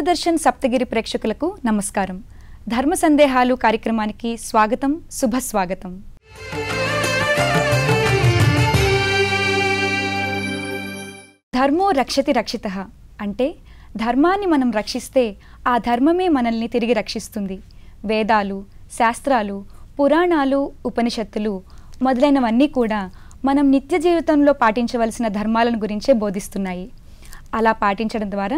దూరదర్శన్ సప్తగిరి ప్రేక్షకులకు నమస్కారం ధర్మ సందేహాలు కార్యక్రమానికి స్వాగతం శుభస్వాగతం ధర్మో రక్షతి రక్షిత అంటే ధర్మాన్ని మనం రక్షిస్తే ఆ ధర్మమే మనల్ని తిరిగి రక్షిస్తుంది వేదాలు శాస్త్రాలు పురాణాలు ఉపనిషత్తులు మొదలైనవన్నీ కూడా మనం నిత్య జీవితంలో పాటించవలసిన ధర్మాలను గురించే బోధిస్తున్నాయి అలా పాటించడం ద్వారా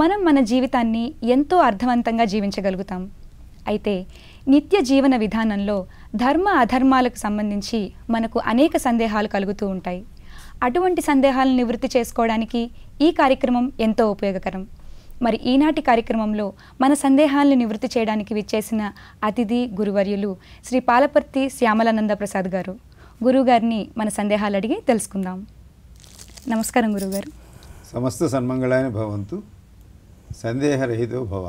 మనం మన జీవితాన్ని ఎంతో అర్థవంతంగా జీవించగలుగుతాం అయితే నిత్య జీవన విధానంలో ధర్మ అధర్మాలకు సంబంధించి మనకు అనేక సందేహాలు కలుగుతూ ఉంటాయి అటువంటి సందేహాలను నివృత్తి చేసుకోవడానికి ఈ కార్యక్రమం ఎంతో ఉపయోగకరం మరి ఈనాటి కార్యక్రమంలో మన సందేహాలను నివృత్తి చేయడానికి విచ్చేసిన అతిథి గురువర్యులు శ్రీ పాలపర్తి శ్యామలానంద ప్రసాద్ గారు గురువుగారిని మన సందేహాలు అడిగి తెలుసుకుందాం నమస్కారం గురువుగారు సమస్త సన్మంగళాన్ని భవంతు సందేహరహితో భవ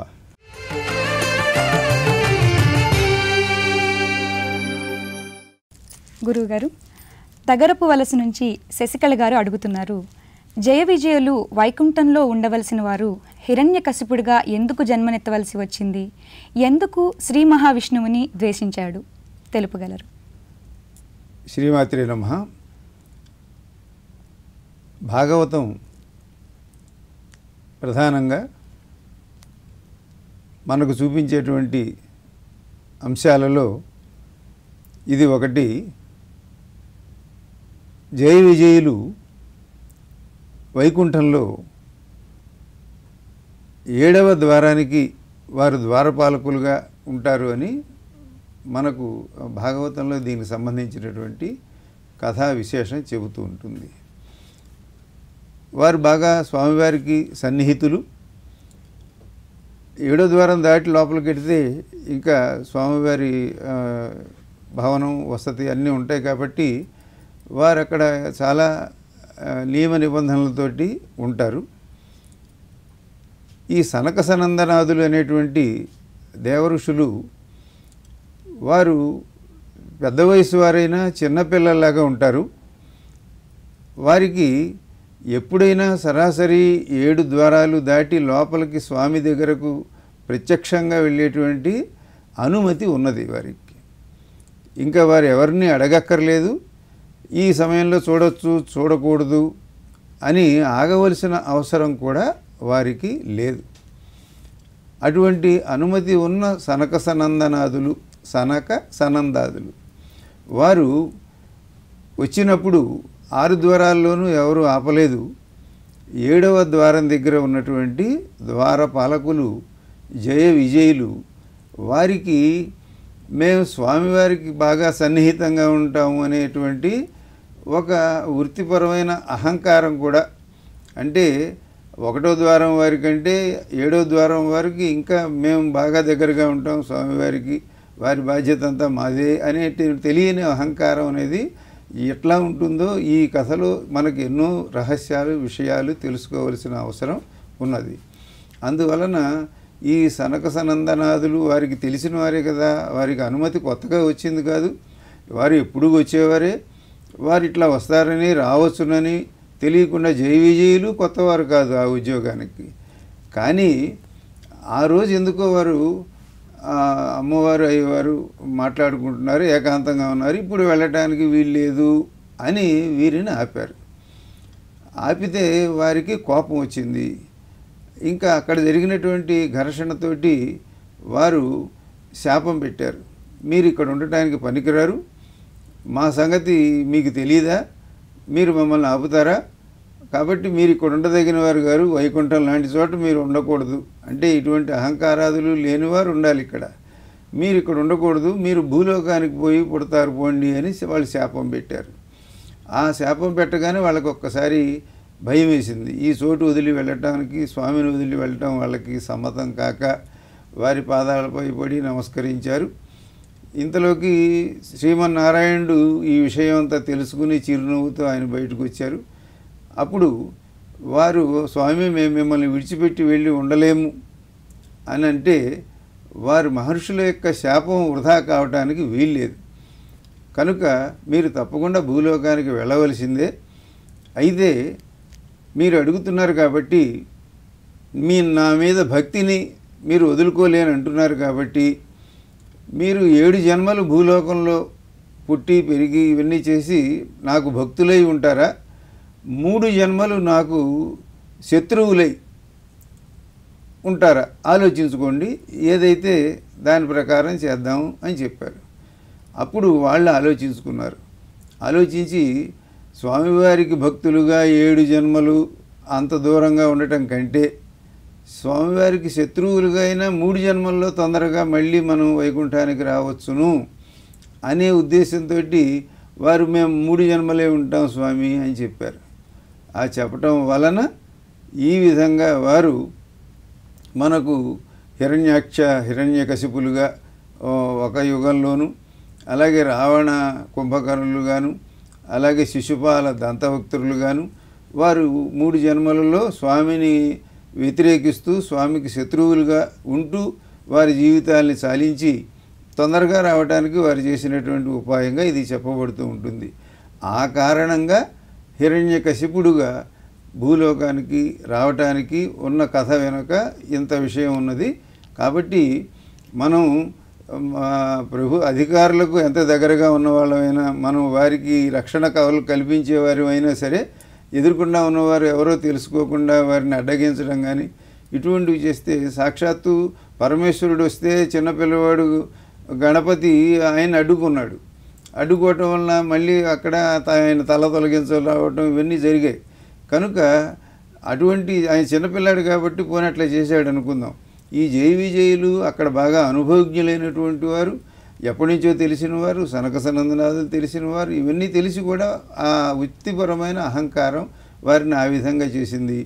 గురువుగారు తగరపు వలస నుంచి శశికళ గారు అడుగుతున్నారు జయ విజయులు వైకుంఠంలో ఉండవలసిన వారు హిరణ్యకశిపుడిగా ఎందుకు జన్మనెత్తవలసి వచ్చింది ఎందుకు శ్రీ మహావిష్ణువుని ద్వేషించాడు తెలుపగలరు శ్రీమాత్రి నమ భాగవతం ప్రధానంగా మనకు చూపించేటువంటి అంశాలలో ఇది ఒకటి జయ విజయులు వైకుంఠంలో ఏడవ ద్వారానికి వారు ద్వారపాలకులుగా ఉంటారు అని మనకు భాగవతంలో దీనికి సంబంధించినటువంటి కథా విశేషం చెబుతూ ఉంటుంది వారు బాగా స్వామివారికి సన్నిహితులు ఏడో ద్వారం దాటి లోపలికి వెడితే ఇంకా స్వామివారి భవనం వసతి అన్నీ ఉంటాయి కాబట్టి వారు అక్కడ చాలా నియమ నిబంధనలతోటి ఉంటారు ఈ సనక సనందనాథులు అనేటువంటి దేవఋషులు వారు పెద్ద వయసు వారైనా చిన్నపిల్లలాగా ఉంటారు వారికి ఎప్పుడైనా సరాసరి ఏడు ద్వారాలు దాటి లోపలికి స్వామి దగ్గరకు ప్రత్యక్షంగా వెళ్ళేటువంటి అనుమతి ఉన్నది వారికి ఇంకా వారు ఎవరిని అడగక్కర్లేదు ఈ సమయంలో చూడొచ్చు చూడకూడదు అని ఆగవలసిన అవసరం కూడా వారికి లేదు అటువంటి అనుమతి ఉన్న సనక సనందనాదులు సనక సనందాదులు వారు వచ్చినప్పుడు ఆరు ద్వారాల్లోనూ ఎవరు ఆపలేదు ఏడవ ద్వారం దగ్గర ఉన్నటువంటి ద్వార పాలకులు జయ విజయులు వారికి మేము స్వామివారికి బాగా సన్నిహితంగా ఉంటాము అనేటువంటి ఒక వృత్తిపరమైన అహంకారం కూడా అంటే ఒకటో ద్వారం వారికంటే ఏడో ద్వారం వారికి ఇంకా మేము బాగా దగ్గరగా ఉంటాం స్వామివారికి వారి బాధ్యత అంతా మాదే అనే తెలియని అహంకారం అనేది ఎట్లా ఉంటుందో ఈ కథలో మనకు ఎన్నో రహస్యాలు విషయాలు తెలుసుకోవలసిన అవసరం ఉన్నది అందువలన ఈ సనక సనందనాథులు వారికి తెలిసిన వారే కదా వారికి అనుమతి కొత్తగా వచ్చింది కాదు వారు ఎప్పుడు వచ్చేవారే వారు ఇట్లా వస్తారని రావచ్చునని తెలియకుండా జై విజయులు కొత్తవారు కాదు ఆ ఉద్యోగానికి కానీ ఆ రోజు ఎందుకో వారు అమ్మవారు అయ్యవారు మాట్లాడుకుంటున్నారు ఏకాంతంగా ఉన్నారు ఇప్పుడు వెళ్ళటానికి వీలు లేదు అని వీరిని ఆపారు ఆపితే వారికి కోపం వచ్చింది ఇంకా అక్కడ జరిగినటువంటి ఘర్షణతోటి వారు శాపం పెట్టారు మీరు ఇక్కడ ఉండటానికి పనికిరారు మా సంగతి మీకు తెలియదా మీరు మమ్మల్ని ఆపుతారా కాబట్టి మీరు ఇక్కడ ఉండదగిన వారు గారు వైకుంఠం లాంటి చోట మీరు ఉండకూడదు అంటే ఇటువంటి అహంకారాదులు లేనివారు ఉండాలి ఇక్కడ మీరు ఇక్కడ ఉండకూడదు మీరు భూలోకానికి పోయి పుడతారు పోండి అని వాళ్ళు శాపం పెట్టారు ఆ శాపం పెట్టగానే వాళ్ళకి ఒక్కసారి భయం వేసింది ఈ చోటు వదిలి వెళ్ళటానికి స్వామిని వదిలి వెళ్ళటం వాళ్ళకి సమ్మతం కాక వారి పాదాలపై పడి నమస్కరించారు ఇంతలోకి శ్రీమన్నారాయణుడు ఈ విషయం అంతా తెలుసుకుని చిరునవ్వుతో ఆయన బయటకు వచ్చారు అప్పుడు వారు స్వామి మేము మిమ్మల్ని విడిచిపెట్టి వెళ్ళి ఉండలేము అని అంటే వారి మహర్షుల యొక్క శాపం వృధా కావటానికి వీల్లేదు కనుక మీరు తప్పకుండా భూలోకానికి వెళ్ళవలసిందే అయితే మీరు అడుగుతున్నారు కాబట్టి మీ నా మీద భక్తిని మీరు వదులుకోలేని అంటున్నారు కాబట్టి మీరు ఏడు జన్మలు భూలోకంలో పుట్టి పెరిగి ఇవన్నీ చేసి నాకు భక్తులై ఉంటారా మూడు జన్మలు నాకు శత్రువులై ఉంటారా ఆలోచించుకోండి ఏదైతే దాని ప్రకారం చేద్దాం అని చెప్పారు అప్పుడు వాళ్ళు ఆలోచించుకున్నారు ఆలోచించి స్వామివారికి భక్తులుగా ఏడు జన్మలు అంత దూరంగా ఉండటం కంటే స్వామివారికి శత్రువులుగా అయినా మూడు జన్మల్లో తొందరగా మళ్ళీ మనం వైకుంఠానికి రావచ్చును అనే ఉద్దేశంతో వారు మేము మూడు జన్మలే ఉంటాం స్వామి అని చెప్పారు ఆ చెప్పటం వలన ఈ విధంగా వారు మనకు హిరణ్యాక్ష హిరణ్యకశిపులుగా ఒక యుగంలోను అలాగే రావణ కుంభకర్ణులుగాను అలాగే శిశుపాల దంతభక్తులుగాను వారు మూడు జన్మలలో స్వామిని వ్యతిరేకిస్తూ స్వామికి శత్రువులుగా ఉంటూ వారి జీవితాల్ని చాలించి తొందరగా రావడానికి వారు చేసినటువంటి ఉపాయంగా ఇది చెప్పబడుతూ ఉంటుంది ఆ కారణంగా హిరణ్యకశిపుడుగా భూలోకానికి రావటానికి ఉన్న కథ వెనుక ఇంత విషయం ఉన్నది కాబట్టి మనం ప్రభు అధికారులకు ఎంత దగ్గరగా ఉన్నవాళ్ళమైనా మనం వారికి రక్షణ కవలు కల్పించేవారు అయినా సరే ఎదుర్కొండా ఉన్నవారు ఎవరో తెలుసుకోకుండా వారిని అడ్డగించడం కానీ ఇటువంటివి చేస్తే సాక్షాత్తు పరమేశ్వరుడు వస్తే చిన్నపిల్లవాడు గణపతి ఆయన అడ్డుకున్నాడు అడ్డుకోవటం వలన మళ్ళీ అక్కడ ఆయన తల తొలగించడం రావటం ఇవన్నీ జరిగాయి కనుక అటువంటి ఆయన చిన్నపిల్లాడు కాబట్టి పోనీ అట్లా చేశాడు అనుకుందాం ఈ జయ విజయులు అక్కడ బాగా అనుభవజ్ఞులైనటువంటి వారు ఎప్పటి నుంచో తెలిసిన వారు సనక సనందనాథులు తెలిసిన వారు ఇవన్నీ తెలిసి కూడా ఆ వృత్తిపరమైన అహంకారం వారిని ఆ విధంగా చేసింది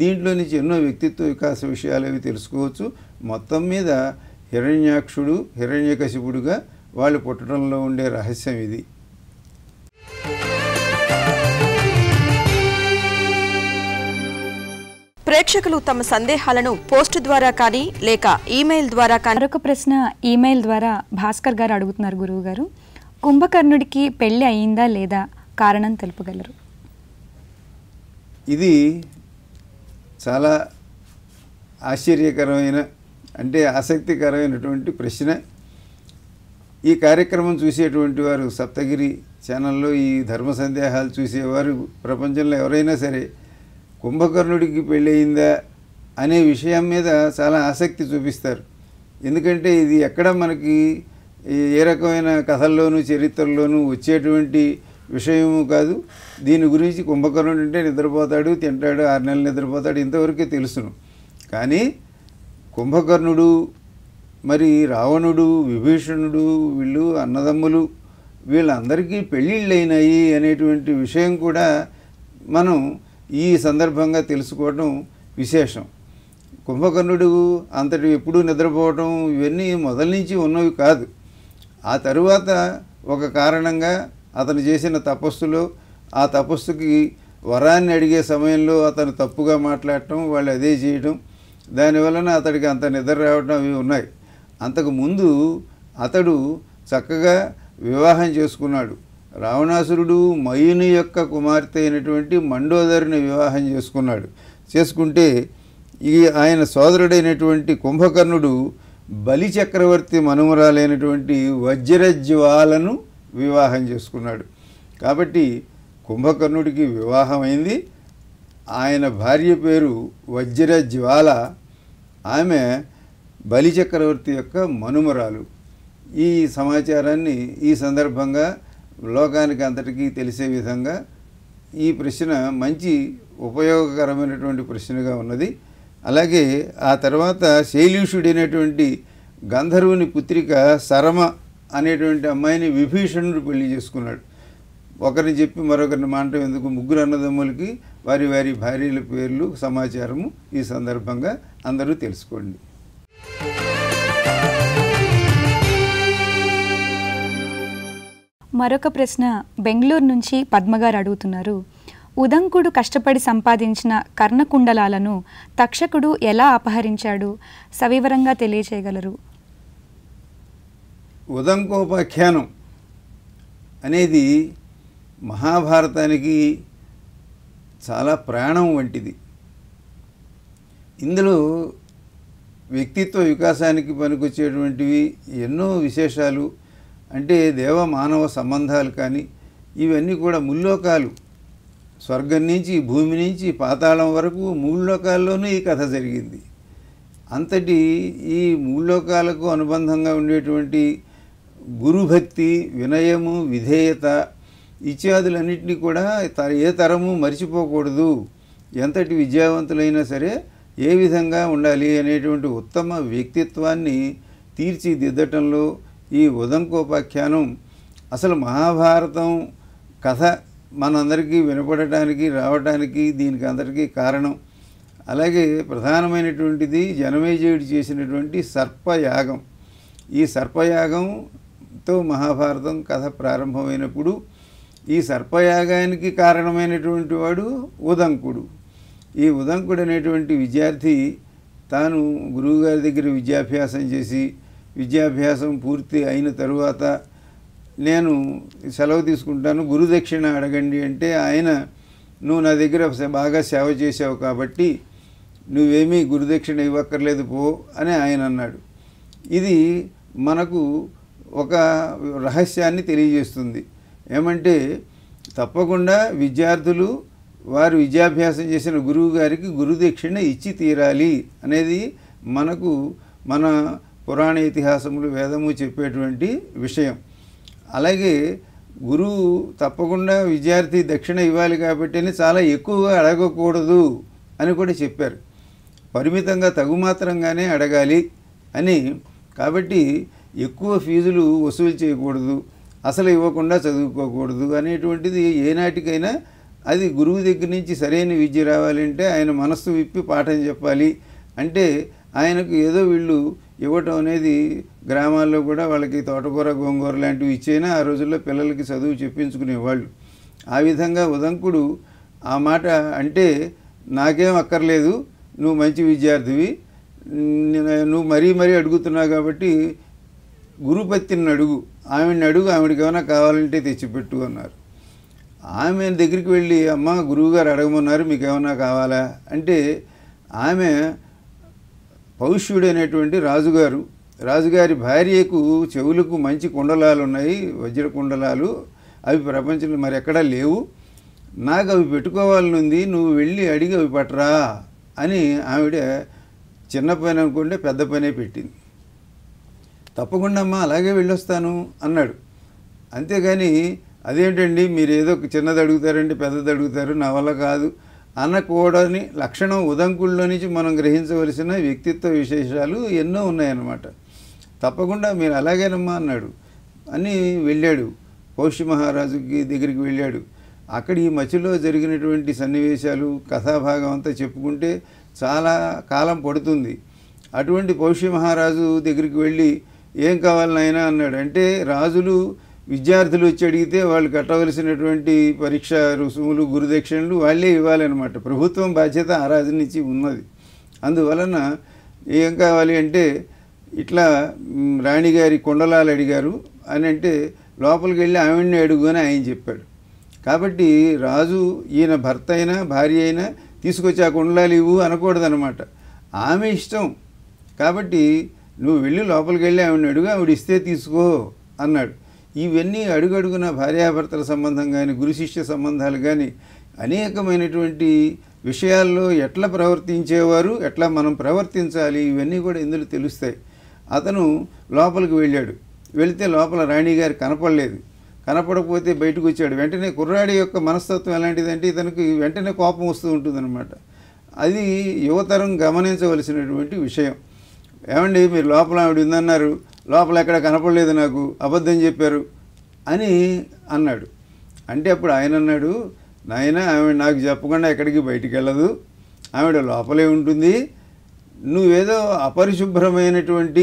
దీంట్లో నుంచి ఎన్నో వ్యక్తిత్వ వికాస విషయాలు అవి తెలుసుకోవచ్చు మొత్తం మీద హిరణ్యాక్షుడు హిరణ్యకశిపుడుగా వాళ్ళు పుట్టడంలో ఉండే రహస్యం ఇది ప్రేక్షకులు తమ సందేహాలను పోస్ట్ ద్వారా కానీ లేక ఈమెయిల్ ద్వారా కానీ మరొక ప్రశ్న ఈమెయిల్ ద్వారా భాస్కర్ గారు అడుగుతున్నారు గురువు గారు కుంభకర్ణుడికి పెళ్ళి అయిందా లేదా కారణం తెలుపగలరు ఇది చాలా ఆశ్చర్యకరమైన అంటే ఆసక్తికరమైనటువంటి ప్రశ్న ఈ కార్యక్రమం చూసేటువంటి వారు సప్తగిరి ఛానల్లో ఈ ధర్మ సందేహాలు చూసేవారు ప్రపంచంలో ఎవరైనా సరే కుంభకర్ణుడికి పెళ్ళయిందా అనే విషయం మీద చాలా ఆసక్తి చూపిస్తారు ఎందుకంటే ఇది ఎక్కడ మనకి ఏ రకమైన కథల్లోనూ చరిత్రల్లోనూ వచ్చేటువంటి విషయము కాదు దీని గురించి కుంభకర్ణుడు అంటే నిద్రపోతాడు తింటాడు ఆరు నెలలు నిద్రపోతాడు ఇంతవరకే తెలుసును కానీ కుంభకర్ణుడు మరి రావణుడు విభీషణుడు వీళ్ళు అన్నదమ్ములు వీళ్ళందరికీ పెళ్ళిళ్ళైనాయి అనేటువంటి విషయం కూడా మనం ఈ సందర్భంగా తెలుసుకోవడం విశేషం కుంభకర్ణుడు అంతటి ఎప్పుడూ నిద్రపోవటం ఇవన్నీ మొదల నుంచి ఉన్నవి కాదు ఆ తరువాత ఒక కారణంగా అతను చేసిన తపస్సులో ఆ తపస్సుకి వరాన్ని అడిగే సమయంలో అతను తప్పుగా మాట్లాడటం వాళ్ళు అదే చేయడం దానివలన అతడికి అంత నిద్ర రావడం అవి ఉన్నాయి అంతకుముందు అతడు చక్కగా వివాహం చేసుకున్నాడు రావణాసురుడు మయుని యొక్క కుమార్తె అయినటువంటి మండోదరిని వివాహం చేసుకున్నాడు చేసుకుంటే ఈ ఆయన సోదరుడైనటువంటి కుంభకర్ణుడు బలి చక్రవర్తి మనుమరాలైనటువంటి వజ్రజ్వాలను వివాహం చేసుకున్నాడు కాబట్టి కుంభకర్ణుడికి వివాహమైంది ఆయన భార్య పేరు వజ్రజ్వాల ఆమె బలిచక్రవర్తి యొక్క మనుమరాలు ఈ సమాచారాన్ని ఈ సందర్భంగా లోకానికి అంతటికీ తెలిసే విధంగా ఈ ప్రశ్న మంచి ఉపయోగకరమైనటువంటి ప్రశ్నగా ఉన్నది అలాగే ఆ తర్వాత శైలీషుడైనటువంటి గంధర్వుని పుత్రిక సరమ అనేటువంటి అమ్మాయిని విభీషణుడు పెళ్లి చేసుకున్నాడు ఒకరిని చెప్పి మరొకరిని మాట ఎందుకు ముగ్గురు అన్నదమ్ములకి వారి వారి భార్యల పేర్లు సమాచారము ఈ సందర్భంగా అందరూ తెలుసుకోండి మరొక ప్రశ్న బెంగళూరు నుంచి పద్మగారు అడుగుతున్నారు ఉదంకుడు కష్టపడి సంపాదించిన కర్ణకుండలాలను తక్షకుడు ఎలా అపహరించాడు సవివరంగా తెలియచేయగలరు ఉదంకోపాఖ్యానం అనేది మహాభారతానికి చాలా ప్రాణం వంటిది ఇందులో వ్యక్తిత్వ వికాసానికి పనికొచ్చేటువంటివి ఎన్నో విశేషాలు అంటే దేవ మానవ సంబంధాలు కానీ ఇవన్నీ కూడా ముల్లోకాలు స్వర్గం నుంచి భూమి నుంచి పాతాళం వరకు మూడు లోకాల్లోనూ ఈ కథ జరిగింది అంతటి ఈ మూడు లోకాలకు అనుబంధంగా ఉండేటువంటి గురుభక్తి వినయము విధేయత ఇత్యాదులన్నింటినీ కూడా ఏ తరము మరిచిపోకూడదు ఎంతటి విద్యావంతులైనా సరే ఏ విధంగా ఉండాలి అనేటువంటి ఉత్తమ వ్యక్తిత్వాన్ని తీర్చిదిద్దటంలో ఈ ఉదంకోపాఖ్యానం అసలు మహాభారతం కథ మనందరికీ వినపడటానికి రావటానికి దీనికి అందరికీ కారణం అలాగే ప్రధానమైనటువంటిది జనమేజయుడు చేసినటువంటి సర్పయాగం ఈ సర్పయాగంతో మహాభారతం కథ ప్రారంభమైనప్పుడు ఈ సర్పయాగానికి కారణమైనటువంటి వాడు ఉదంకుడు ఈ అనేటువంటి విద్యార్థి తాను గురువుగారి దగ్గర విద్యాభ్యాసం చేసి విద్యాభ్యాసం పూర్తి అయిన తరువాత నేను సెలవు తీసుకుంటాను గురుదక్షిణ అడగండి అంటే ఆయన నువ్వు నా దగ్గర బాగా సేవ చేసావు కాబట్టి నువ్వేమీ గురుదక్షిణ ఇవ్వక్కర్లేదు పో అని ఆయన అన్నాడు ఇది మనకు ఒక రహస్యాన్ని తెలియజేస్తుంది ఏమంటే తప్పకుండా విద్యార్థులు వారు విద్యాభ్యాసం చేసిన గురువు గారికి గురుదక్షిణ ఇచ్చి తీరాలి అనేది మనకు మన పురాణ ఇతిహాసములు వేదము చెప్పేటువంటి విషయం అలాగే గురువు తప్పకుండా విద్యార్థి దక్షిణ ఇవ్వాలి కాబట్టి చాలా ఎక్కువగా అడగకూడదు అని కూడా చెప్పారు పరిమితంగా తగు మాత్రంగానే అడగాలి అని కాబట్టి ఎక్కువ ఫీజులు వసూలు చేయకూడదు అసలు ఇవ్వకుండా చదువుకోకూడదు అనేటువంటిది ఏనాటికైనా అది గురువు దగ్గర నుంచి సరైన విద్య రావాలంటే ఆయన మనస్సు విప్పి పాఠం చెప్పాలి అంటే ఆయనకు ఏదో వీళ్ళు ఇవ్వటం అనేది గ్రామాల్లో కూడా వాళ్ళకి తోటకూర గోంగూర లాంటివి ఇచ్చైనా ఆ రోజుల్లో పిల్లలకి చదువు చెప్పించుకునేవాళ్ళు ఆ విధంగా ఉదంకుడు ఆ మాట అంటే నాకేం అక్కర్లేదు నువ్వు మంచి విద్యార్థివి నువ్వు మరీ మరీ అడుగుతున్నావు కాబట్టి గురుపత్తిని అడుగు ఆమెని అడుగు ఆవిడకి ఏమైనా కావాలంటే తెచ్చిపెట్టు అన్నారు ఆమె దగ్గరికి వెళ్ళి అమ్మ గురువుగారు అడగమన్నారు మీకు ఏమన్నా కావాలా అంటే ఆమె పౌష్యుడైనటువంటి రాజుగారు రాజుగారి భార్యకు చెవులకు మంచి కుండలాలు ఉన్నాయి వజ్ర కుండలాలు అవి ప్రపంచంలో మరి ఎక్కడా లేవు నాకు అవి పెట్టుకోవాలనుంది నువ్వు వెళ్ళి అడిగి అవి పట్టరా అని ఆవిడ చిన్న పని అనుకుంటే పెద్ద పనే పెట్టింది తప్పకుండా అమ్మా అలాగే వెళ్ళొస్తాను అన్నాడు అంతేగాని అదేంటండి మీరు ఏదో చిన్నది అడుగుతారండి పెద్దది అడుగుతారు నా వల్ల కాదు అనకూడని లక్షణం ఉదంకుల్లో నుంచి మనం గ్రహించవలసిన వ్యక్తిత్వ విశేషాలు ఎన్నో ఉన్నాయన్నమాట తప్పకుండా మీరు అలాగేనమ్మా అన్నాడు అని వెళ్ళాడు పౌష్య మహారాజుకి దగ్గరికి వెళ్ళాడు అక్కడ ఈ మధ్యలో జరిగినటువంటి సన్నివేశాలు కథాభాగం అంతా చెప్పుకుంటే చాలా కాలం పడుతుంది అటువంటి పౌష్య మహారాజు దగ్గరికి వెళ్ళి ఏం కావాలని అయినా అన్నాడు అంటే రాజులు విద్యార్థులు వచ్చి అడిగితే వాళ్ళు కట్టవలసినటువంటి పరీక్ష రుసుములు గురుదక్షిణలు వాళ్ళే ఇవ్వాలన్నమాట ప్రభుత్వం బాధ్యత ఆ నుంచి ఉన్నది అందువలన ఏం కావాలి అంటే ఇట్లా రాణిగారి కొండలాలు అడిగారు అని అంటే లోపలికి వెళ్ళి ఆవిడ్ని అడుగు అని ఆయన చెప్పాడు కాబట్టి రాజు ఈయన భర్త అయినా భార్య అయినా తీసుకొచ్చి ఆ కొండలాలు ఇవ్వు అనకూడదనమాట ఆమె ఇష్టం కాబట్టి నువ్వు వెళ్ళి లోపలికి వెళ్ళి ఆవిడని అడుగు ఆవిడ ఇస్తే తీసుకో అన్నాడు ఇవన్నీ అడుగడుగున భార్యాభర్తల సంబంధం కానీ గురు శిష్య సంబంధాలు కానీ అనేకమైనటువంటి విషయాల్లో ఎట్లా ప్రవర్తించేవారు ఎట్లా మనం ప్రవర్తించాలి ఇవన్నీ కూడా ఇందులో తెలుస్తాయి అతను లోపలికి వెళ్ళాడు వెళితే లోపల రాణిగారు కనపడలేదు కనపడకపోతే బయటకు వచ్చాడు వెంటనే కుర్రాడి యొక్క మనస్తత్వం ఎలాంటిదంటే ఇతనికి వెంటనే కోపం వస్తూ ఉంటుందన్నమాట అది యువతరం గమనించవలసినటువంటి విషయం ఏమండి మీరు లోపల ఆవిడ ఉందన్నారు లోపల ఎక్కడ కనపడలేదు నాకు అబద్ధం చెప్పారు అని అన్నాడు అంటే అప్పుడు ఆయన అన్నాడు నాయన ఆమె నాకు చెప్పకుండా ఎక్కడికి బయటికి వెళ్ళదు ఆవిడ లోపలే ఉంటుంది నువ్వేదో అపరిశుభ్రమైనటువంటి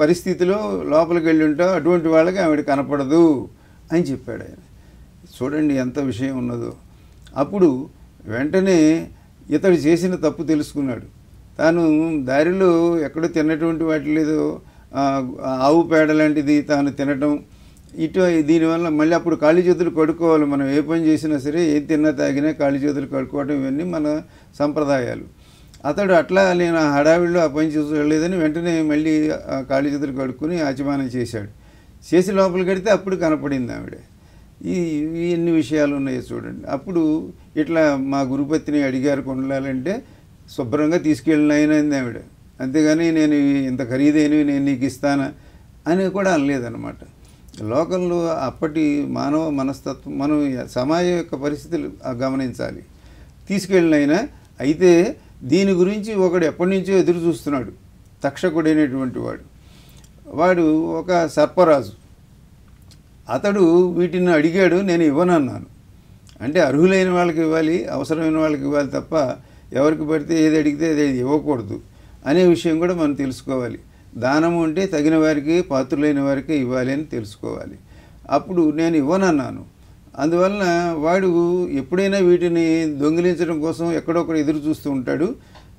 పరిస్థితిలో లోపలికి వెళ్ళి ఉంటావు అటువంటి వాళ్ళకి ఆవిడ కనపడదు అని చెప్పాడు ఆయన చూడండి ఎంత విషయం ఉన్నదో అప్పుడు వెంటనే ఇతడు చేసిన తప్పు తెలుసుకున్నాడు తాను దారిలో ఎక్కడో తిన్నటువంటి లేదు ఆవు పేడ లాంటిది తాను తినటం ఇటు దీనివల్ల మళ్ళీ అప్పుడు ఖాళీ చేతులు కడుక్కోవాలి మనం ఏ పని చేసినా సరే ఏది తిన్నా తాగినా ఖాళీ చేతులు కడుక్కోవటం ఇవన్నీ మన సంప్రదాయాలు అతడు అట్లా నేను ఆ హడావిడిలో ఆ పని చూసలేదని వెంటనే మళ్ళీ ఖాళీ చేతులు కడుక్కొని ఆచమానం చేశాడు చేసి లోపల కడితే అప్పుడు కనపడింది ఆవిడ ఈ ఎన్ని విషయాలు ఉన్నాయో చూడండి అప్పుడు ఇట్లా మా గురుపతిని అడిగారు కొండలాలంటే శుభ్రంగా తీసుకెళ్ళిన ఆయన ఆవిడ అంతేగాని నేను ఇంత ఖరీదైనవి నేను నీకు ఇస్తానా అని కూడా అనలేదన్నమాట లోకంలో అప్పటి మానవ మనస్తత్వం మనం సమాజం యొక్క పరిస్థితులు గమనించాలి తీసుకెళ్ళినైనా అయితే దీని గురించి ఒకడు ఎప్పటి నుంచో ఎదురు చూస్తున్నాడు తక్షకుడైనటువంటి వాడు వాడు ఒక సర్పరాజు అతడు వీటిని అడిగాడు నేను ఇవ్వనన్నాను అంటే అర్హులైన వాళ్ళకి ఇవ్వాలి అవసరమైన వాళ్ళకి ఇవ్వాలి తప్ప ఎవరికి పడితే ఏది అడిగితే అది ఇవ్వకూడదు అనే విషయం కూడా మనం తెలుసుకోవాలి దానము అంటే తగిన వారికి పాత్రులైన వారికి ఇవ్వాలి అని తెలుసుకోవాలి అప్పుడు నేను ఇవ్వనన్నాను అందువలన వాడు ఎప్పుడైనా వీటిని దొంగిలించడం కోసం ఎక్కడొక్కడ ఎదురు చూస్తూ ఉంటాడు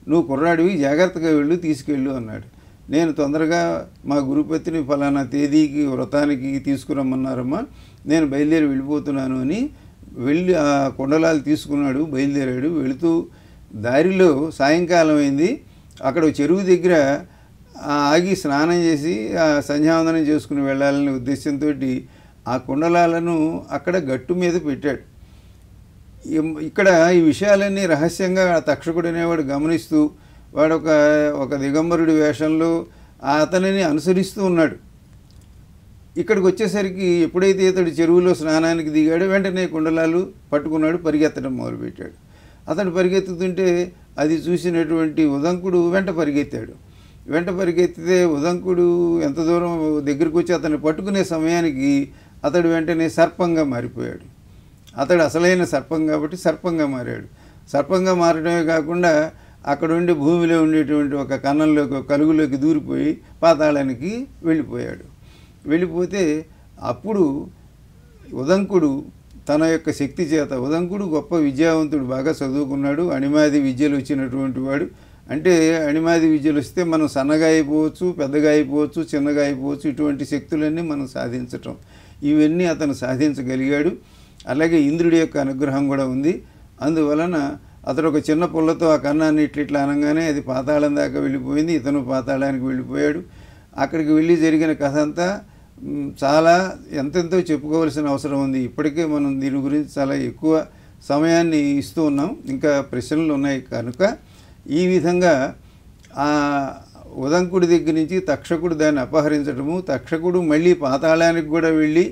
నువ్వు కుర్రాడివి జాగ్రత్తగా వెళ్ళు తీసుకెళ్ళు అన్నాడు నేను తొందరగా మా గురుపతిని ఫలానా తేదీకి వ్రతానికి తీసుకురమ్మన్నారమ్మా నేను బయలుదేరి వెళ్ళిపోతున్నాను అని వెళ్ళి ఆ కొండలాలు తీసుకున్నాడు బయలుదేరాడు వెళుతూ దారిలో సాయంకాలం అయింది అక్కడ చెరువు దగ్గర ఆగి స్నానం చేసి సంధ్యావందనం చేసుకుని వెళ్ళాలనే ఉద్దేశంతో ఆ కుండలాలను అక్కడ గట్టు మీద పెట్టాడు ఇక్కడ ఈ విషయాలన్నీ రహస్యంగా తక్షకుడు అనేవాడు గమనిస్తూ వాడు ఒక ఒక దిగంబరుడి వేషంలో అతనిని అనుసరిస్తూ ఉన్నాడు ఇక్కడికి వచ్చేసరికి ఎప్పుడైతే ఇతడు చెరువులో స్నానానికి దిగాడో వెంటనే కుండలాలు పట్టుకున్నాడు పరిగెత్తడం మొదలుపెట్టాడు అతడు పరిగెత్తుతుంటే అది చూసినటువంటి ఉదంకుడు వెంట పరిగెత్తాడు వెంట పరిగెత్తితే ఉదంకుడు ఎంత దూరం దగ్గరికి వచ్చి అతన్ని పట్టుకునే సమయానికి అతడు వెంటనే సర్పంగా మారిపోయాడు అతడు అసలైన సర్పం కాబట్టి సర్పంగా మారాడు సర్పంగా మారడమే కాకుండా అక్కడ ఉండి భూమిలో ఉండేటువంటి ఒక కన్నంలోకి కలుగులోకి దూరిపోయి పాతాళానికి వెళ్ళిపోయాడు వెళ్ళిపోతే అప్పుడు ఉదంకుడు తన యొక్క శక్తి చేత ఉదంకుడు గొప్ప విద్యావంతుడు బాగా చదువుకున్నాడు అణిమాది విద్యలు వచ్చినటువంటి వాడు అంటే అణిమాది విద్యలు వస్తే మనం సన్నగా అయిపోవచ్చు పెద్దగా అయిపోవచ్చు చిన్నగా అయిపోవచ్చు ఇటువంటి శక్తులన్నీ మనం సాధించటం ఇవన్నీ అతను సాధించగలిగాడు అలాగే ఇంద్రుడి యొక్క అనుగ్రహం కూడా ఉంది అందువలన అతడు ఒక చిన్న పుల్లతో ఆ కన్నాన్ని ఇట్లా ఇట్లా అనగానే అది పాతాళం దాకా వెళ్ళిపోయింది ఇతను పాతాళానికి వెళ్ళిపోయాడు అక్కడికి వెళ్ళి జరిగిన కథ అంతా చాలా ఎంతెంతో చెప్పుకోవాల్సిన అవసరం ఉంది ఇప్పటికే మనం దీని గురించి చాలా ఎక్కువ సమయాన్ని ఇస్తూ ఉన్నాం ఇంకా ప్రశ్నలు ఉన్నాయి కనుక ఈ విధంగా ఆ ఉదంకుడి దగ్గర నుంచి తక్షకుడు దాన్ని అపహరించడము తక్షకుడు మళ్ళీ పాతాళానికి కూడా వెళ్ళి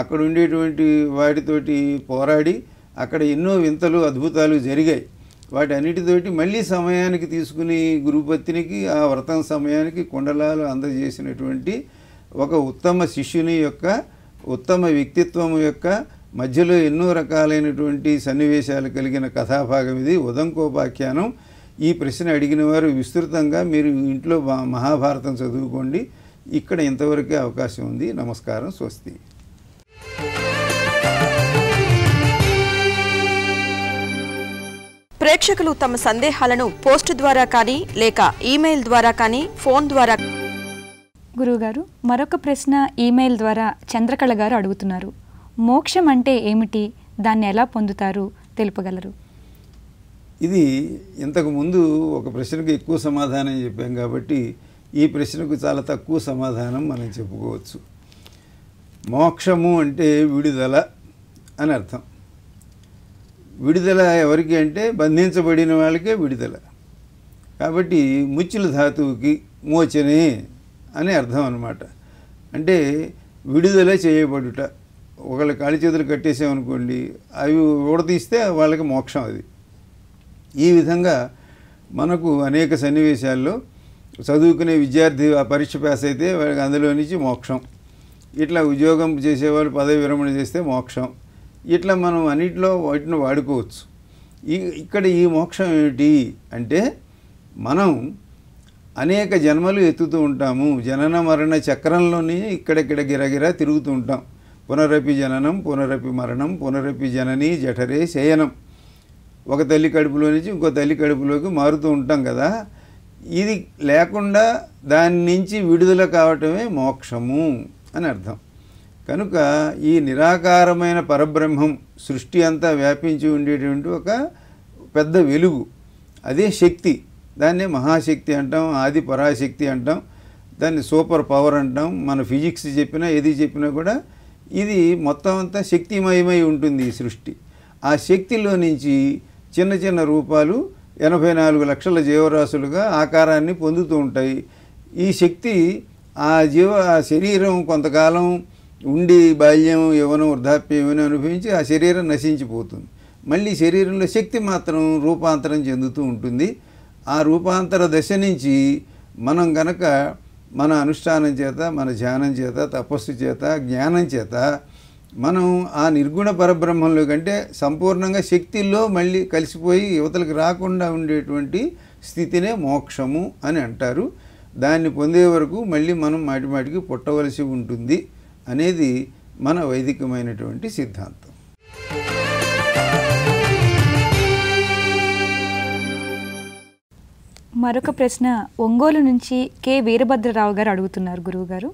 అక్కడ ఉండేటువంటి వాటితోటి పోరాడి అక్కడ ఎన్నో వింతలు అద్భుతాలు జరిగాయి వాటి అన్నిటితోటి మళ్ళీ సమయానికి తీసుకుని గురుపత్నికి ఆ వ్రతం సమయానికి కొండలాలు అందజేసినటువంటి ఒక ఉత్తమ శిష్యుని యొక్క ఉత్తమ వ్యక్తిత్వం యొక్క మధ్యలో ఎన్నో రకాలైనటువంటి సన్నివేశాలు కలిగిన కథాభాగం ఇది ఉదంకోపాఖ్యానం ఈ ప్రశ్న అడిగిన వారు విస్తృతంగా మీరు ఇంట్లో మహాభారతం చదువుకోండి ఇక్కడ ఇంతవరకే అవకాశం ఉంది నమస్కారం స్వస్తి ప్రేక్షకులు తమ సందేహాలను పోస్ట్ ద్వారా కానీ లేక ఈమెయిల్ ద్వారా కానీ ఫోన్ ద్వారా గురువుగారు మరొక ప్రశ్న ఈమెయిల్ ద్వారా చంద్రకళ గారు అడుగుతున్నారు మోక్షం అంటే ఏమిటి దాన్ని ఎలా పొందుతారు తెలుపగలరు ఇది ఇంతకుముందు ఒక ప్రశ్నకు ఎక్కువ సమాధానం చెప్పాం కాబట్టి ఈ ప్రశ్నకు చాలా తక్కువ సమాధానం మనం చెప్పుకోవచ్చు మోక్షము అంటే విడుదల అని అర్థం విడుదల ఎవరికి అంటే బంధించబడిన వాళ్ళకే విడుదల కాబట్టి ముచ్చుల ధాతువుకి మోచనే అని అర్థం అనమాట అంటే విడుదల చేయబడుట ఒకళ్ళ కాళీ చేతులు కట్టేసామనుకోండి అవి ఊడతీస్తే వాళ్ళకి మోక్షం అది ఈ విధంగా మనకు అనేక సన్నివేశాల్లో చదువుకునే విద్యార్థి ఆ పరీక్ష పాస్ అయితే వాళ్ళకి అందులో నుంచి మోక్షం ఇట్లా ఉద్యోగం చేసేవాళ్ళు పదవి విరమణ చేస్తే మోక్షం ఇట్లా మనం అన్నిటిలో వాటిని వాడుకోవచ్చు ఈ ఇక్కడ ఈ మోక్షం ఏమిటి అంటే మనం అనేక జన్మలు ఎత్తుతూ ఉంటాము జనన మరణ చక్రంలోనే ఇక్కడెక్కడ గిరగిరా తిరుగుతూ ఉంటాం పునరపి జననం పునరపి మరణం పునరపి జనని జఠరే శయనం ఒక తల్లి కడుపులో నుంచి ఇంకో తల్లి కడుపులోకి మారుతూ ఉంటాం కదా ఇది లేకుండా దాని నుంచి విడుదల కావటమే మోక్షము అని అర్థం కనుక ఈ నిరాకారమైన పరబ్రహ్మం సృష్టి అంతా వ్యాపించి ఉండేటువంటి ఒక పెద్ద వెలుగు అదే శక్తి దాన్ని మహాశక్తి అంటాం ఆది పరాశక్తి అంటాం దాన్ని సూపర్ పవర్ అంటాం మన ఫిజిక్స్ చెప్పినా ఏది చెప్పినా కూడా ఇది మొత్తం అంతా శక్తిమయమై ఉంటుంది ఈ సృష్టి ఆ శక్తిలో నుంచి చిన్న చిన్న రూపాలు ఎనభై నాలుగు లక్షల జీవరాశులుగా ఆకారాన్ని పొందుతూ ఉంటాయి ఈ శక్తి ఆ జీవ శరీరం కొంతకాలం ఉండి బాల్యం యవనం వృద్ధాప్యం ఏమైనా అనుభవించి ఆ శరీరం నశించిపోతుంది మళ్ళీ శరీరంలో శక్తి మాత్రం రూపాంతరం చెందుతూ ఉంటుంది ఆ రూపాంతర దశ నుంచి మనం గనక మన అనుష్ఠానం చేత మన ధ్యానం చేత తపస్సు చేత జ్ఞానం చేత మనం ఆ నిర్గుణ పరబ్రహ్మంలో కంటే సంపూర్ణంగా శక్తిలో మళ్ళీ కలిసిపోయి యువతలకు రాకుండా ఉండేటువంటి స్థితినే మోక్షము అని అంటారు దాన్ని పొందే వరకు మళ్ళీ మనం మాటిమాటికి పుట్టవలసి ఉంటుంది అనేది మన వైదికమైనటువంటి సిద్ధాంతం మరొక ప్రశ్న ఒంగోలు నుంచి కె వీరభద్రరావు గారు అడుగుతున్నారు గురువుగారు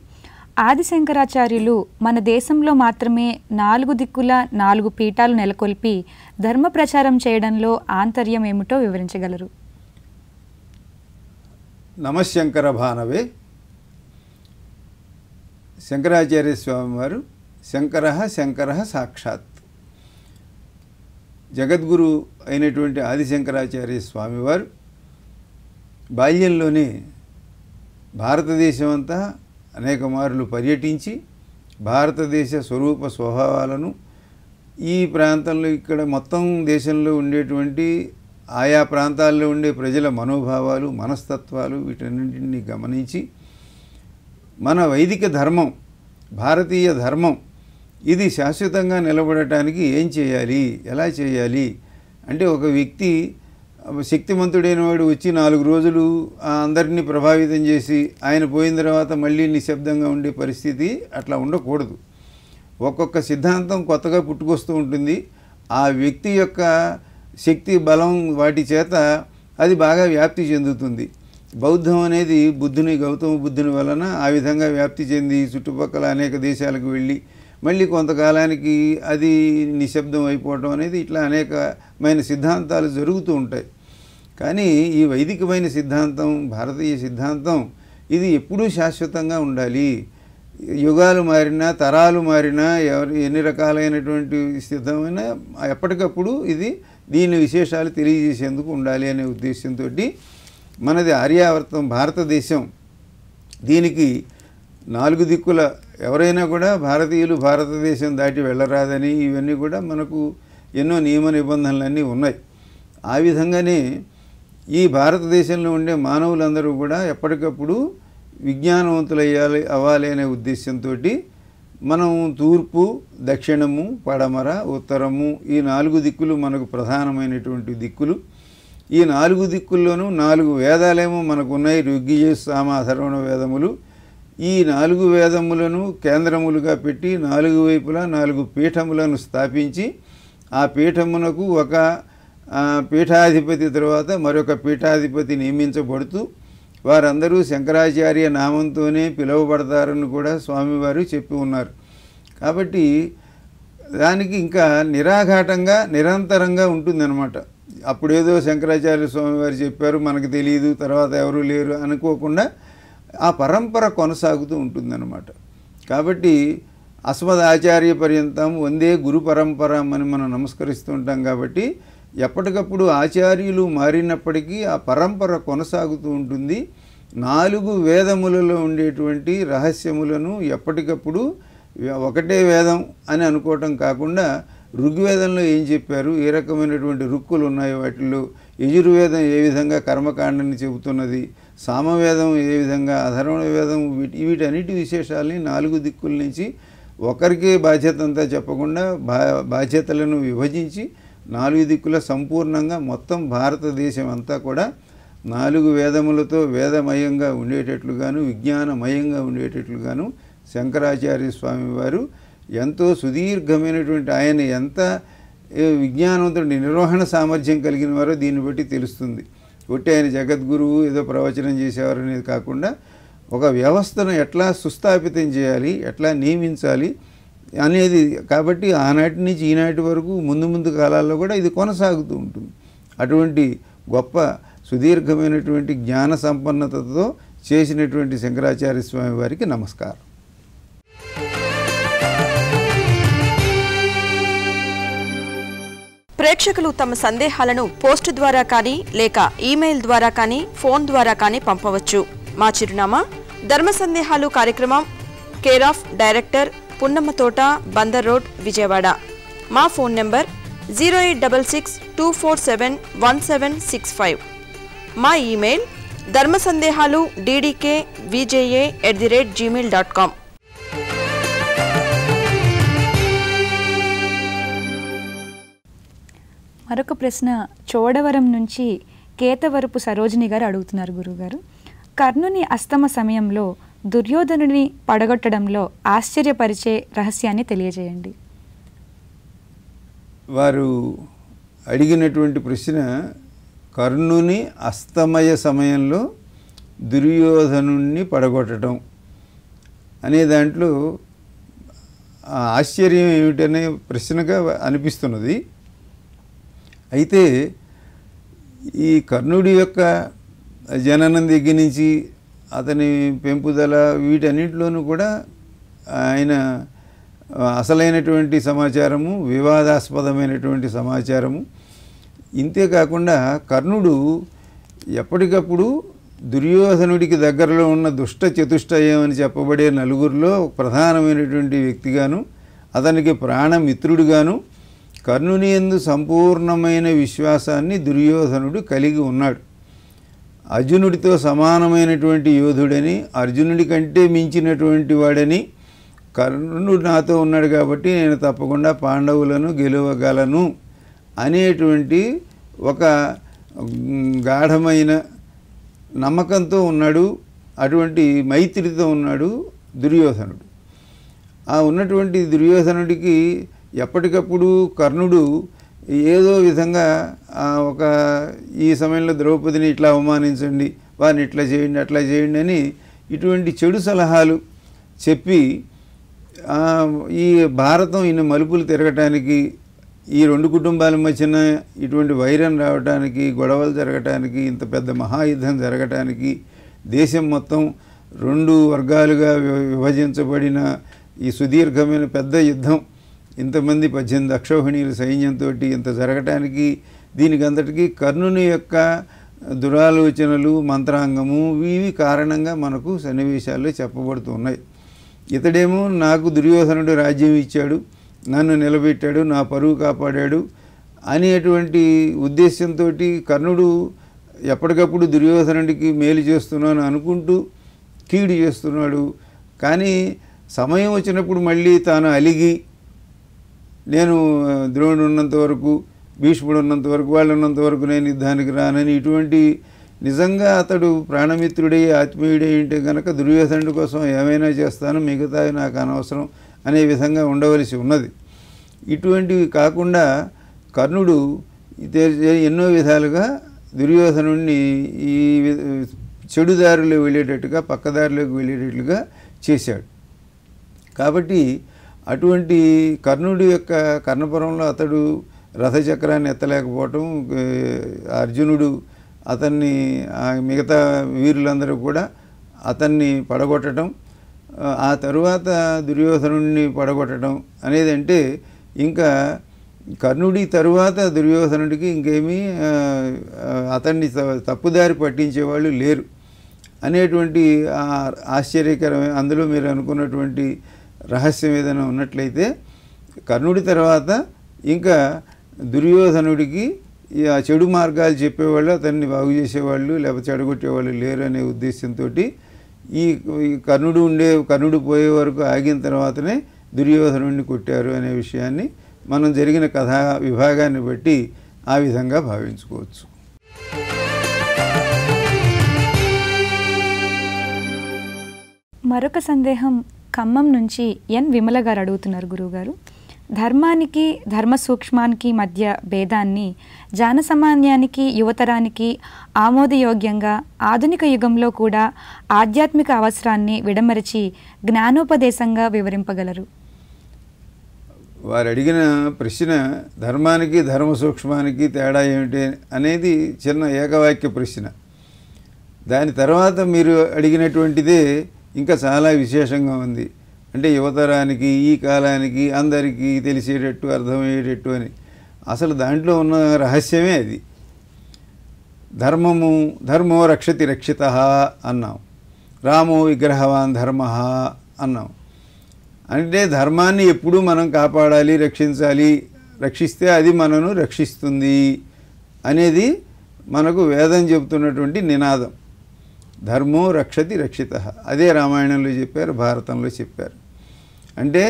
ఆదిశంకరాచార్యులు మన దేశంలో మాత్రమే నాలుగు దిక్కుల నాలుగు పీఠాలు నెలకొల్పి ధర్మ ప్రచారం చేయడంలో ఆంతర్యం ఏమిటో వివరించగలరు నమశంకర భానవే శంకరాచార్య స్వామి వారు శంకర శంకర సాక్షాత్ జగద్గురు అయినటువంటి ఆదిశంకరాచార్య స్వామివారు బాల్యంలోనే భారతదేశం అంతా అనేక మార్లు పర్యటించి భారతదేశ స్వరూప స్వభావాలను ఈ ప్రాంతంలో ఇక్కడ మొత్తం దేశంలో ఉండేటువంటి ఆయా ప్రాంతాల్లో ఉండే ప్రజల మనోభావాలు మనస్తత్వాలు వీటన్నింటిని గమనించి మన వైదిక ధర్మం భారతీయ ధర్మం ఇది శాశ్వతంగా నిలబడటానికి ఏం చేయాలి ఎలా చేయాలి అంటే ఒక వ్యక్తి శక్తిమంతుడైన వాడు వచ్చి నాలుగు రోజులు అందరినీ ప్రభావితం చేసి ఆయన పోయిన తర్వాత మళ్ళీ నిశ్శబ్దంగా ఉండే పరిస్థితి అట్లా ఉండకూడదు ఒక్కొక్క సిద్ధాంతం కొత్తగా పుట్టుకొస్తూ ఉంటుంది ఆ వ్యక్తి యొక్క శక్తి బలం వాటి చేత అది బాగా వ్యాప్తి చెందుతుంది బౌద్ధం అనేది బుద్ధుని గౌతమ బుద్ధుని వలన ఆ విధంగా వ్యాప్తి చెంది చుట్టుపక్కల అనేక దేశాలకు వెళ్ళి మళ్ళీ కొంతకాలానికి అది నిశ్శబ్దం అయిపోవటం అనేది ఇట్లా అనేకమైన సిద్ధాంతాలు జరుగుతూ ఉంటాయి కానీ ఈ వైదికమైన సిద్ధాంతం భారతీయ సిద్ధాంతం ఇది ఎప్పుడూ శాశ్వతంగా ఉండాలి యుగాలు మారినా తరాలు మారినా ఎవరు ఎన్ని రకాలైనటువంటి సిద్ధమైన ఎప్పటికప్పుడు ఇది దీని విశేషాలు తెలియజేసేందుకు ఉండాలి అనే ఉద్దేశంతో మనది ఆర్యావర్తం భారతదేశం దీనికి నాలుగు దిక్కుల ఎవరైనా కూడా భారతీయులు భారతదేశం దాటి వెళ్ళరాదని ఇవన్నీ కూడా మనకు ఎన్నో నియమ నిబంధనలన్నీ ఉన్నాయి ఆ విధంగానే ఈ భారతదేశంలో ఉండే మానవులందరూ కూడా ఎప్పటికప్పుడు విజ్ఞానవంతులయ్యాలి అవ్వాలి అనే ఉద్దేశంతో మనం తూర్పు దక్షిణము పడమర ఉత్తరము ఈ నాలుగు దిక్కులు మనకు ప్రధానమైనటువంటి దిక్కులు ఈ నాలుగు దిక్కుల్లోనూ నాలుగు వేదాలేమో మనకు ఉన్నాయి ఋగ్గిజ సామాధర్వణ వేదములు ఈ నాలుగు వేదములను కేంద్రములుగా పెట్టి నాలుగు వైపులా నాలుగు పీఠములను స్థాపించి ఆ పీఠమునకు ఒక పీఠాధిపతి తర్వాత మరొక పీఠాధిపతి నియమించబడుతూ వారందరూ శంకరాచార్య నామంతోనే పిలువబడతారని కూడా స్వామివారు చెప్పి ఉన్నారు కాబట్టి దానికి ఇంకా నిరాఘాటంగా నిరంతరంగా ఉంటుందన్నమాట అప్పుడేదో శంకరాచార్య స్వామివారు చెప్పారు మనకు తెలియదు తర్వాత ఎవరు లేరు అనుకోకుండా ఆ పరంపర కొనసాగుతూ ఉంటుందన్నమాట కాబట్టి అస్మద్ ఆచార్య పర్యంతం వందే గురు పరంపర అని మనం నమస్కరిస్తూ ఉంటాం కాబట్టి ఎప్పటికప్పుడు ఆచార్యులు మారినప్పటికీ ఆ పరంపర కొనసాగుతూ ఉంటుంది నాలుగు వేదములలో ఉండేటువంటి రహస్యములను ఎప్పటికప్పుడు ఒకటే వేదం అని అనుకోవటం కాకుండా ఋగ్వేదంలో ఏం చెప్పారు ఏ రకమైనటువంటి రుక్కులు ఉన్నాయో వాటిలో యజుర్వేదం ఏ విధంగా కర్మకాండాన్ని చెబుతున్నది సామవేదం ఏ విధంగా అధర్వణ వేదం వీటి వీటన్నిటి విశేషాలని నాలుగు దిక్కుల నుంచి ఒకరికే బాధ్యత అంతా చెప్పకుండా బా బాధ్యతలను విభజించి నాలుగు దిక్కుల సంపూర్ణంగా మొత్తం భారతదేశం అంతా కూడా నాలుగు వేదములతో వేదమయంగా ఉండేటట్లుగాను విజ్ఞానమయంగా ఉండేటట్లుగాను శంకరాచార్య స్వామి వారు ఎంతో సుదీర్ఘమైనటువంటి ఆయన ఎంత విజ్ఞానవంతుడి నిర్వహణ సామర్థ్యం కలిగిన వారో దీన్ని బట్టి తెలుస్తుంది కొట్టి ఆయన జగద్గురువు ఏదో ప్రవచనం చేసేవారు అనేది కాకుండా ఒక వ్యవస్థను ఎట్లా సుస్థాపితం చేయాలి ఎట్లా నియమించాలి అనేది కాబట్టి ఆనాటి నుంచి ఈనాటి వరకు ముందు ముందు కాలాల్లో కూడా ఇది కొనసాగుతూ ఉంటుంది అటువంటి గొప్ప సుదీర్ఘమైనటువంటి జ్ఞాన సంపన్నతతో చేసినటువంటి శంకరాచార్య స్వామి వారికి నమస్కారం ప్రేక్షకులు తమ సందేహాలను పోస్ట్ ద్వారా కానీ లేక ఈమెయిల్ ద్వారా కానీ ఫోన్ ద్వారా కానీ పంపవచ్చు మా చిరునామా ధర్మ సందేహాలు కార్యక్రమం care of director Punnammathota Bandar road Vijayawada మా phone number zero eight double six two four seven one seven six five మా ఈమెయిల్ ధర్మ సందేహాలు DDK VJA at the rate Gmail dot com మరొక ప్రశ్న చోడవరం నుంచి కేతవరపు సరోజిని గారు అడుగుతున్నారు గురుగారు కర్ణుని అస్తమ సమయంలో దుర్యోధనుని పడగొట్టడంలో ఆశ్చర్యపరిచే రహస్యాన్ని తెలియజేయండి వారు అడిగినటువంటి ప్రశ్న కర్ణుని అస్తమయ సమయంలో దుర్యోధనుణ్ణి పడగొట్టడం అనే దాంట్లో ఆశ్చర్యం ఏమిటనే ప్రశ్నగా అనిపిస్తున్నది అయితే ఈ కర్ణుడి యొక్క జననం దగ్గర నుంచి అతని పెంపుదల వీటన్నింటిలోనూ కూడా ఆయన అసలైనటువంటి సమాచారము వివాదాస్పదమైనటువంటి సమాచారము ఇంతేకాకుండా కర్ణుడు ఎప్పటికప్పుడు దుర్యోధనుడికి దగ్గరలో ఉన్న దుష్ట చతుష్టయం అని చెప్పబడే నలుగురిలో ప్రధానమైనటువంటి వ్యక్తిగాను అతనికి ప్రాణమిత్రుడుగాను కర్ణుని ఎందు సంపూర్ణమైన విశ్వాసాన్ని దుర్యోధనుడు కలిగి ఉన్నాడు అర్జునుడితో సమానమైనటువంటి యోధుడని అర్జునుడి కంటే మించినటువంటి వాడని కర్ణుడు నాతో ఉన్నాడు కాబట్టి నేను తప్పకుండా పాండవులను గెలవగలను అనేటువంటి ఒక గాఢమైన నమ్మకంతో ఉన్నాడు అటువంటి మైత్రితో ఉన్నాడు దుర్యోధనుడు ఆ ఉన్నటువంటి దుర్యోధనుడికి ఎప్పటికప్పుడు కర్ణుడు ఏదో విధంగా ఒక ఈ సమయంలో ద్రౌపదిని ఇట్లా అవమానించండి వారిని ఇట్లా చేయండి అట్లా చేయండి అని ఇటువంటి చెడు సలహాలు చెప్పి ఈ భారతం ఇన్ని మలుపులు తిరగటానికి ఈ రెండు కుటుంబాల మధ్యన ఇటువంటి వైరం రావటానికి గొడవలు జరగటానికి ఇంత పెద్ద మహాయుద్ధం జరగటానికి దేశం మొత్తం రెండు వర్గాలుగా విభజించబడిన ఈ సుదీర్ఘమైన పెద్ద యుద్ధం ఇంతమంది పద్దెనిమిది అక్షోహిణీల సైన్యంతో ఇంత జరగటానికి దీనికి అంతటికీ కర్ణుని యొక్క దురాలోచనలు మంత్రాంగము ఇవి కారణంగా మనకు సన్నివేశాల్లో చెప్పబడుతున్నాయి ఇతడేమో నాకు దుర్యోధనుడు రాజ్యం ఇచ్చాడు నన్ను నిలబెట్టాడు నా పరువు కాపాడాడు అనేటువంటి ఉద్దేశంతో కర్ణుడు ఎప్పటికప్పుడు దుర్యోధనుడికి మేలు చేస్తున్నాను అనుకుంటూ కీడు చేస్తున్నాడు కానీ సమయం వచ్చినప్పుడు మళ్ళీ తాను అలిగి నేను ద్రోణుడు ఉన్నంత వరకు భీష్ముడు ఉన్నంత వరకు వాళ్ళు ఉన్నంత వరకు నేను యుద్ధానికి రానని ఇటువంటి నిజంగా అతడు ప్రాణమిత్రుడై ఆత్మీయుడై ఉంటే కనుక దుర్యోధనుడి కోసం ఏమైనా చేస్తాను మిగతా నాకు అనవసరం అనే విధంగా ఉండవలసి ఉన్నది ఇటువంటివి కాకుండా కర్ణుడు ఎన్నో విధాలుగా దుర్యోధనుడిని ఈ చెడుదారిలో వెళ్ళేటట్టుగా పక్కదారిలోకి వెళ్ళేటట్లుగా చేశాడు కాబట్టి అటువంటి కర్ణుడి యొక్క కర్ణపురంలో అతడు రథచక్రాన్ని ఎత్తలేకపోవటం అర్జునుడు అతన్ని మిగతా వీరులందరూ కూడా అతన్ని పడగొట్టడం ఆ తరువాత దుర్యోధనుడిని పడగొట్టడం అనేది అంటే ఇంకా కర్ణుడి తరువాత దుర్యోధనుడికి ఇంకేమీ అతన్ని తప్పుదారి పట్టించేవాళ్ళు లేరు అనేటువంటి ఆశ్చర్యకరమైన అందులో మీరు అనుకున్నటువంటి రహస్యం ఏదైనా ఉన్నట్లయితే కర్ణుడి తర్వాత ఇంకా దుర్యోధనుడికి ఆ చెడు మార్గాలు చెప్పేవాళ్ళు అతన్ని బాగు చేసేవాళ్ళు లేకపోతే చెడగొట్టేవాళ్ళు లేరు అనే ఉద్దేశంతో ఈ కర్ణుడు ఉండే కర్ణుడు పోయే వరకు ఆగిన తర్వాతనే దుర్యోధనుడిని కొట్టారు అనే విషయాన్ని మనం జరిగిన కథా విభాగాన్ని బట్టి ఆ విధంగా భావించుకోవచ్చు మరొక సందేహం ఖమ్మం నుంచి ఎన్ విమల గారు అడుగుతున్నారు గురువుగారు ధర్మానికి ధర్మ సూక్ష్మానికి మధ్య భేదాన్ని జానసామాన్యానికి యువతరానికి ఆమోదయోగ్యంగా ఆధునిక యుగంలో కూడా ఆధ్యాత్మిక అవసరాన్ని విడమరిచి జ్ఞానోపదేశంగా వివరింపగలరు వారు అడిగిన ప్రశ్న ధర్మానికి ధర్మ సూక్ష్మానికి తేడా ఏమిటి అనేది చిన్న ఏకవాక్య ప్రశ్న దాని తర్వాత మీరు అడిగినటువంటిదే ఇంకా చాలా విశేషంగా ఉంది అంటే యువతరానికి ఈ కాలానికి అందరికీ తెలిసేటట్టు అర్థమయ్యేటట్టు అని అసలు దాంట్లో ఉన్న రహస్యమే అది ధర్మము ధర్మో రక్షతి రక్షిత అన్నాం రామో విగ్రహవాన్ ధర్మ అన్నాం అంటే ధర్మాన్ని ఎప్పుడూ మనం కాపాడాలి రక్షించాలి రక్షిస్తే అది మనను రక్షిస్తుంది అనేది మనకు వేదం చెబుతున్నటువంటి నినాదం ధర్మం రక్షతి రక్షిత అదే రామాయణంలో చెప్పారు భారతంలో చెప్పారు అంటే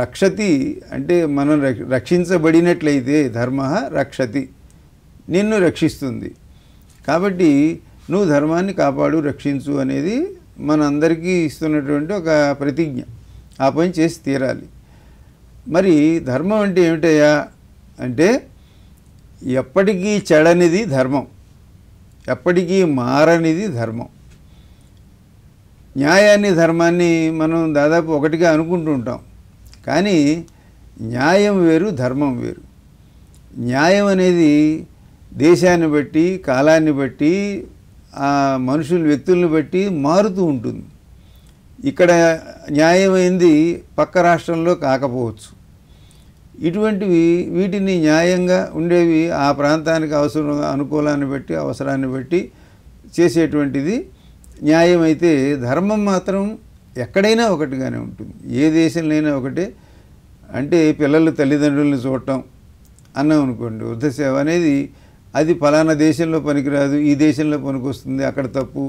రక్షతి అంటే మనం రక్షించబడినట్లయితే ధర్మ రక్షతి నిన్ను రక్షిస్తుంది కాబట్టి నువ్వు ధర్మాన్ని కాపాడు రక్షించు అనేది మనందరికీ ఇస్తున్నటువంటి ఒక ప్రతిజ్ఞ ఆ పని చేసి తీరాలి మరి ధర్మం అంటే ఏమిటయ్యా అంటే ఎప్పటికీ చెడనిది ధర్మం ఎప్పటికీ మారనిది ధర్మం న్యాయాన్ని ధర్మాన్ని మనం దాదాపు ఒకటిగా అనుకుంటూ ఉంటాం కానీ న్యాయం వేరు ధర్మం వేరు న్యాయం అనేది దేశాన్ని బట్టి కాలాన్ని బట్టి ఆ మనుషులు వ్యక్తులను బట్టి మారుతూ ఉంటుంది ఇక్కడ న్యాయమైంది పక్క రాష్ట్రంలో కాకపోవచ్చు ఇటువంటివి వీటిని న్యాయంగా ఉండేవి ఆ ప్రాంతానికి అవసరం అనుకూలాన్ని బట్టి అవసరాన్ని బట్టి చేసేటువంటిది న్యాయం అయితే ధర్మం మాత్రం ఎక్కడైనా ఒకటిగానే ఉంటుంది ఏ దేశంలోనైనా ఒకటే అంటే పిల్లలు తల్లిదండ్రులను చూడటం అన్నాం అనుకోండి సేవ అనేది అది ఫలానా దేశంలో పనికిరాదు ఈ దేశంలో వస్తుంది అక్కడ తప్పు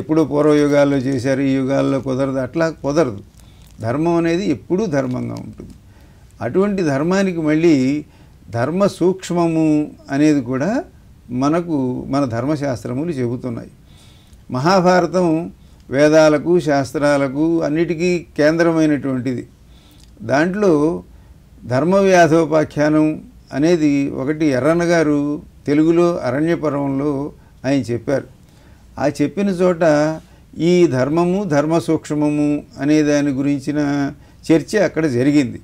ఎప్పుడో పూర్వ యుగాల్లో చేశారు ఈ యుగాల్లో కుదరదు అట్లా కుదరదు ధర్మం అనేది ఎప్పుడూ ధర్మంగా ఉంటుంది అటువంటి ధర్మానికి మళ్ళీ ధర్మ సూక్ష్మము అనేది కూడా మనకు మన ధర్మశాస్త్రములు చెబుతున్నాయి మహాభారతం వేదాలకు శాస్త్రాలకు అన్నిటికీ కేంద్రమైనటువంటిది దాంట్లో ధర్మవ్యాధోపాఖ్యానం అనేది ఒకటి ఎర్రన్న గారు తెలుగులో అరణ్యపర్వంలో ఆయన చెప్పారు ఆ చెప్పిన చోట ఈ ధర్మము ధర్మ సూక్ష్మము అనే దాని గురించిన చర్చ అక్కడ జరిగింది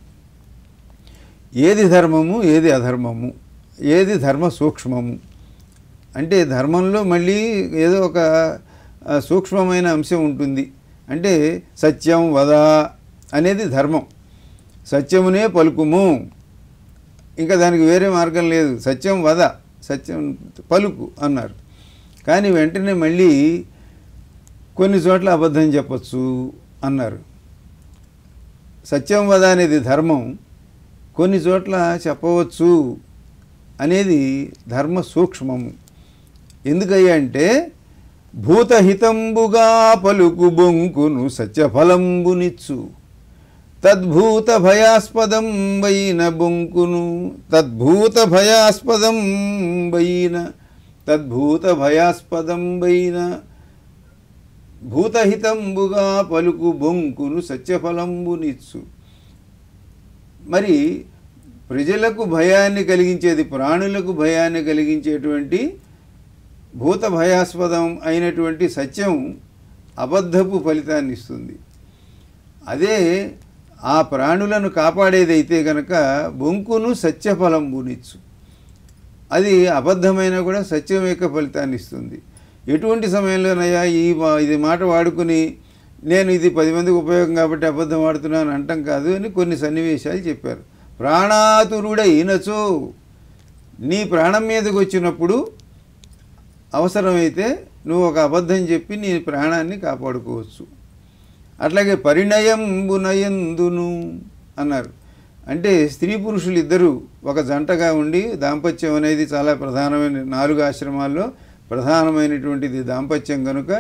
ఏది ధర్మము ఏది అధర్మము ఏది ధర్మ సూక్ష్మము అంటే ధర్మంలో మళ్ళీ ఏదో ఒక సూక్ష్మమైన అంశం ఉంటుంది అంటే సత్యం వద అనేది ధర్మం సత్యమునే పలుకుము ఇంకా దానికి వేరే మార్గం లేదు సత్యం వద సత్యం పలుకు అన్నారు కానీ వెంటనే మళ్ళీ కొన్ని చోట్ల అబద్ధం చెప్పచ్చు అన్నారు సత్యం వద అనేది ధర్మం కొన్ని చోట్ల చెప్పవచ్చు అనేది ధర్మ సూక్ష్మము ఎందుకయ్యా అంటే భూతహితంబుగా పలుకు బొంకును సత్యఫలంబునిచ్చు తద్భూత భయాస్పదం వైన బొంకును తద్భూత భయాస్పదం వైన తద్భూత భయాస్పదం వైన భూతహితంబుగా పలుకు బొంకును సత్యఫలంబునిచ్చు మరి ప్రజలకు భయాన్ని కలిగించేది ప్రాణులకు భయాన్ని కలిగించేటువంటి భూత భయాస్పదం అయినటువంటి సత్యం అబద్ధపు ఫలితాన్ని ఇస్తుంది అదే ఆ ప్రాణులను కాపాడేదైతే గనక బొంకును సత్యఫలం బునిచ్చు అది అబద్ధమైనా కూడా సత్యం యొక్క ఫలితాన్ని ఇస్తుంది ఎటువంటి సమయంలోనయ్యా ఈ ఇది మాట వాడుకుని నేను ఇది పది మందికి ఉపయోగం కాబట్టి అబద్ధం ఆడుతున్నాను అంటాం కాదు అని కొన్ని సన్నివేశాలు చెప్పారు ప్రాణాతురుడై ఈనచు నీ ప్రాణం మీదకి వచ్చినప్పుడు అవసరమైతే నువ్వు ఒక అబద్ధం చెప్పి నీ ప్రాణాన్ని కాపాడుకోవచ్చు అట్లాగే పరిణయం బునయందును అన్నారు అంటే స్త్రీ పురుషులు ఇద్దరు ఒక జంటగా ఉండి దాంపత్యం అనేది చాలా ప్రధానమైన నాలుగు ఆశ్రమాల్లో ప్రధానమైనటువంటిది దాంపత్యం కనుక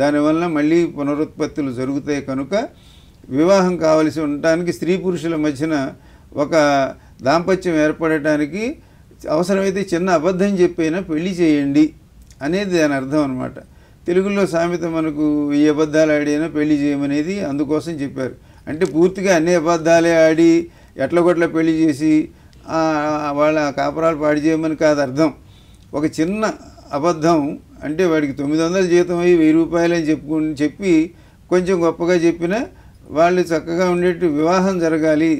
దానివల్ల మళ్ళీ పునరుత్పత్తులు జరుగుతాయి కనుక వివాహం కావలసి ఉండటానికి స్త్రీ పురుషుల మధ్యన ఒక దాంపత్యం ఏర్పడటానికి అవసరమైతే చిన్న అబద్ధం చెప్పైనా పెళ్లి చేయండి అనేది దాని అర్థం అనమాట తెలుగులో సామెత మనకు ఈ అబద్ధాలు ఆడైనా పెళ్లి చేయమనేది అందుకోసం చెప్పారు అంటే పూర్తిగా అన్ని అబద్ధాలే ఆడి ఎట్లగొట్ల పెళ్లి చేసి వాళ్ళ కాపురాలు పాడి చేయమని కాదు అర్థం ఒక చిన్న అబద్ధం అంటే వాడికి తొమ్మిది వందల జీతం అయ్యి వెయ్యి రూపాయలు అని చెప్పుకు చెప్పి కొంచెం గొప్పగా చెప్పినా వాళ్ళు చక్కగా ఉండేట్టు వివాహం జరగాలి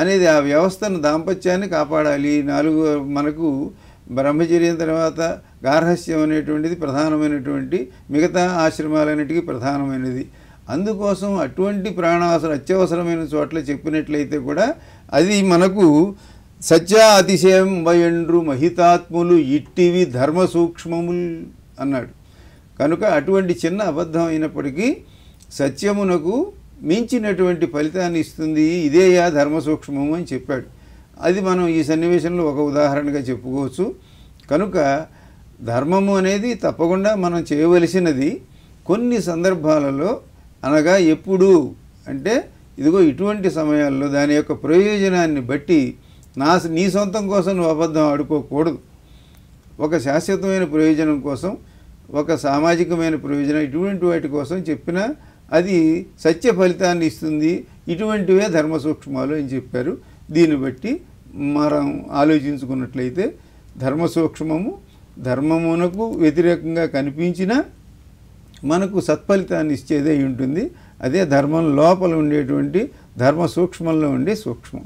అనేది ఆ వ్యవస్థను దాంపత్యాన్ని కాపాడాలి నాలుగు మనకు బ్రహ్మచర్యం తర్వాత గార్హస్యం అనేటువంటిది ప్రధానమైనటువంటి మిగతా ఆశ్రమాలన్నిటికీ ప్రధానమైనది అందుకోసం అటువంటి ప్రాణావసరం అత్యవసరమైన చోట్ల చెప్పినట్లయితే కూడా అది మనకు సత్య అతిశయం వయండ్రు మహితాత్ములు ఇట్టివి ధర్మ సూక్ష్మములు అన్నాడు కనుక అటువంటి చిన్న అబద్ధం అయినప్పటికీ సత్యమునకు మించినటువంటి ఫలితాన్ని ఇస్తుంది ఇదేయా ధర్మ సూక్ష్మము అని చెప్పాడు అది మనం ఈ సన్నివేశంలో ఒక ఉదాహరణగా చెప్పుకోవచ్చు కనుక ధర్మము అనేది తప్పకుండా మనం చేయవలసినది కొన్ని సందర్భాలలో అనగా ఎప్పుడు అంటే ఇదిగో ఇటువంటి సమయాల్లో దాని యొక్క ప్రయోజనాన్ని బట్టి నా నీ సొంతం కోసం నువ్వు అబద్ధం ఆడుకోకూడదు ఒక శాశ్వతమైన ప్రయోజనం కోసం ఒక సామాజికమైన ప్రయోజనం ఇటువంటి వాటి కోసం చెప్పిన అది సత్య ఫలితాన్ని ఇస్తుంది ఇటువంటివే ధర్మ సూక్ష్మాలు అని చెప్పారు దీన్ని బట్టి మనం ఆలోచించుకున్నట్లయితే ధర్మ సూక్ష్మము ధర్మమునకు వ్యతిరేకంగా కనిపించినా మనకు సత్ఫలితాన్ని ఇచ్చేదే ఉంటుంది అదే ధర్మం లోపల ఉండేటువంటి ధర్మ సూక్ష్మంలో ఉండే సూక్ష్మం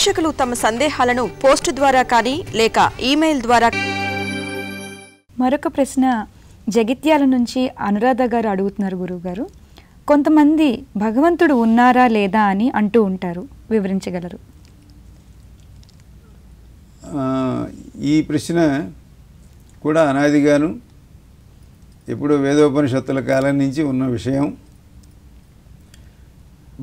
ప్రేక్షకులు తమ సందేహాలను పోస్టు ద్వారా కానీ లేక ఈమెయిల్ ద్వారా మరొక ప్రశ్న జగిత్యాల నుంచి అనురాధ గారు అడుగుతున్నారు గురువుగారు కొంతమంది భగవంతుడు ఉన్నారా లేదా అని అంటూ ఉంటారు వివరించగలరు ఈ ప్రశ్న కూడా అనాదిగాను ఎప్పుడో వేదోపనిషత్తుల కాలం నుంచి ఉన్న విషయం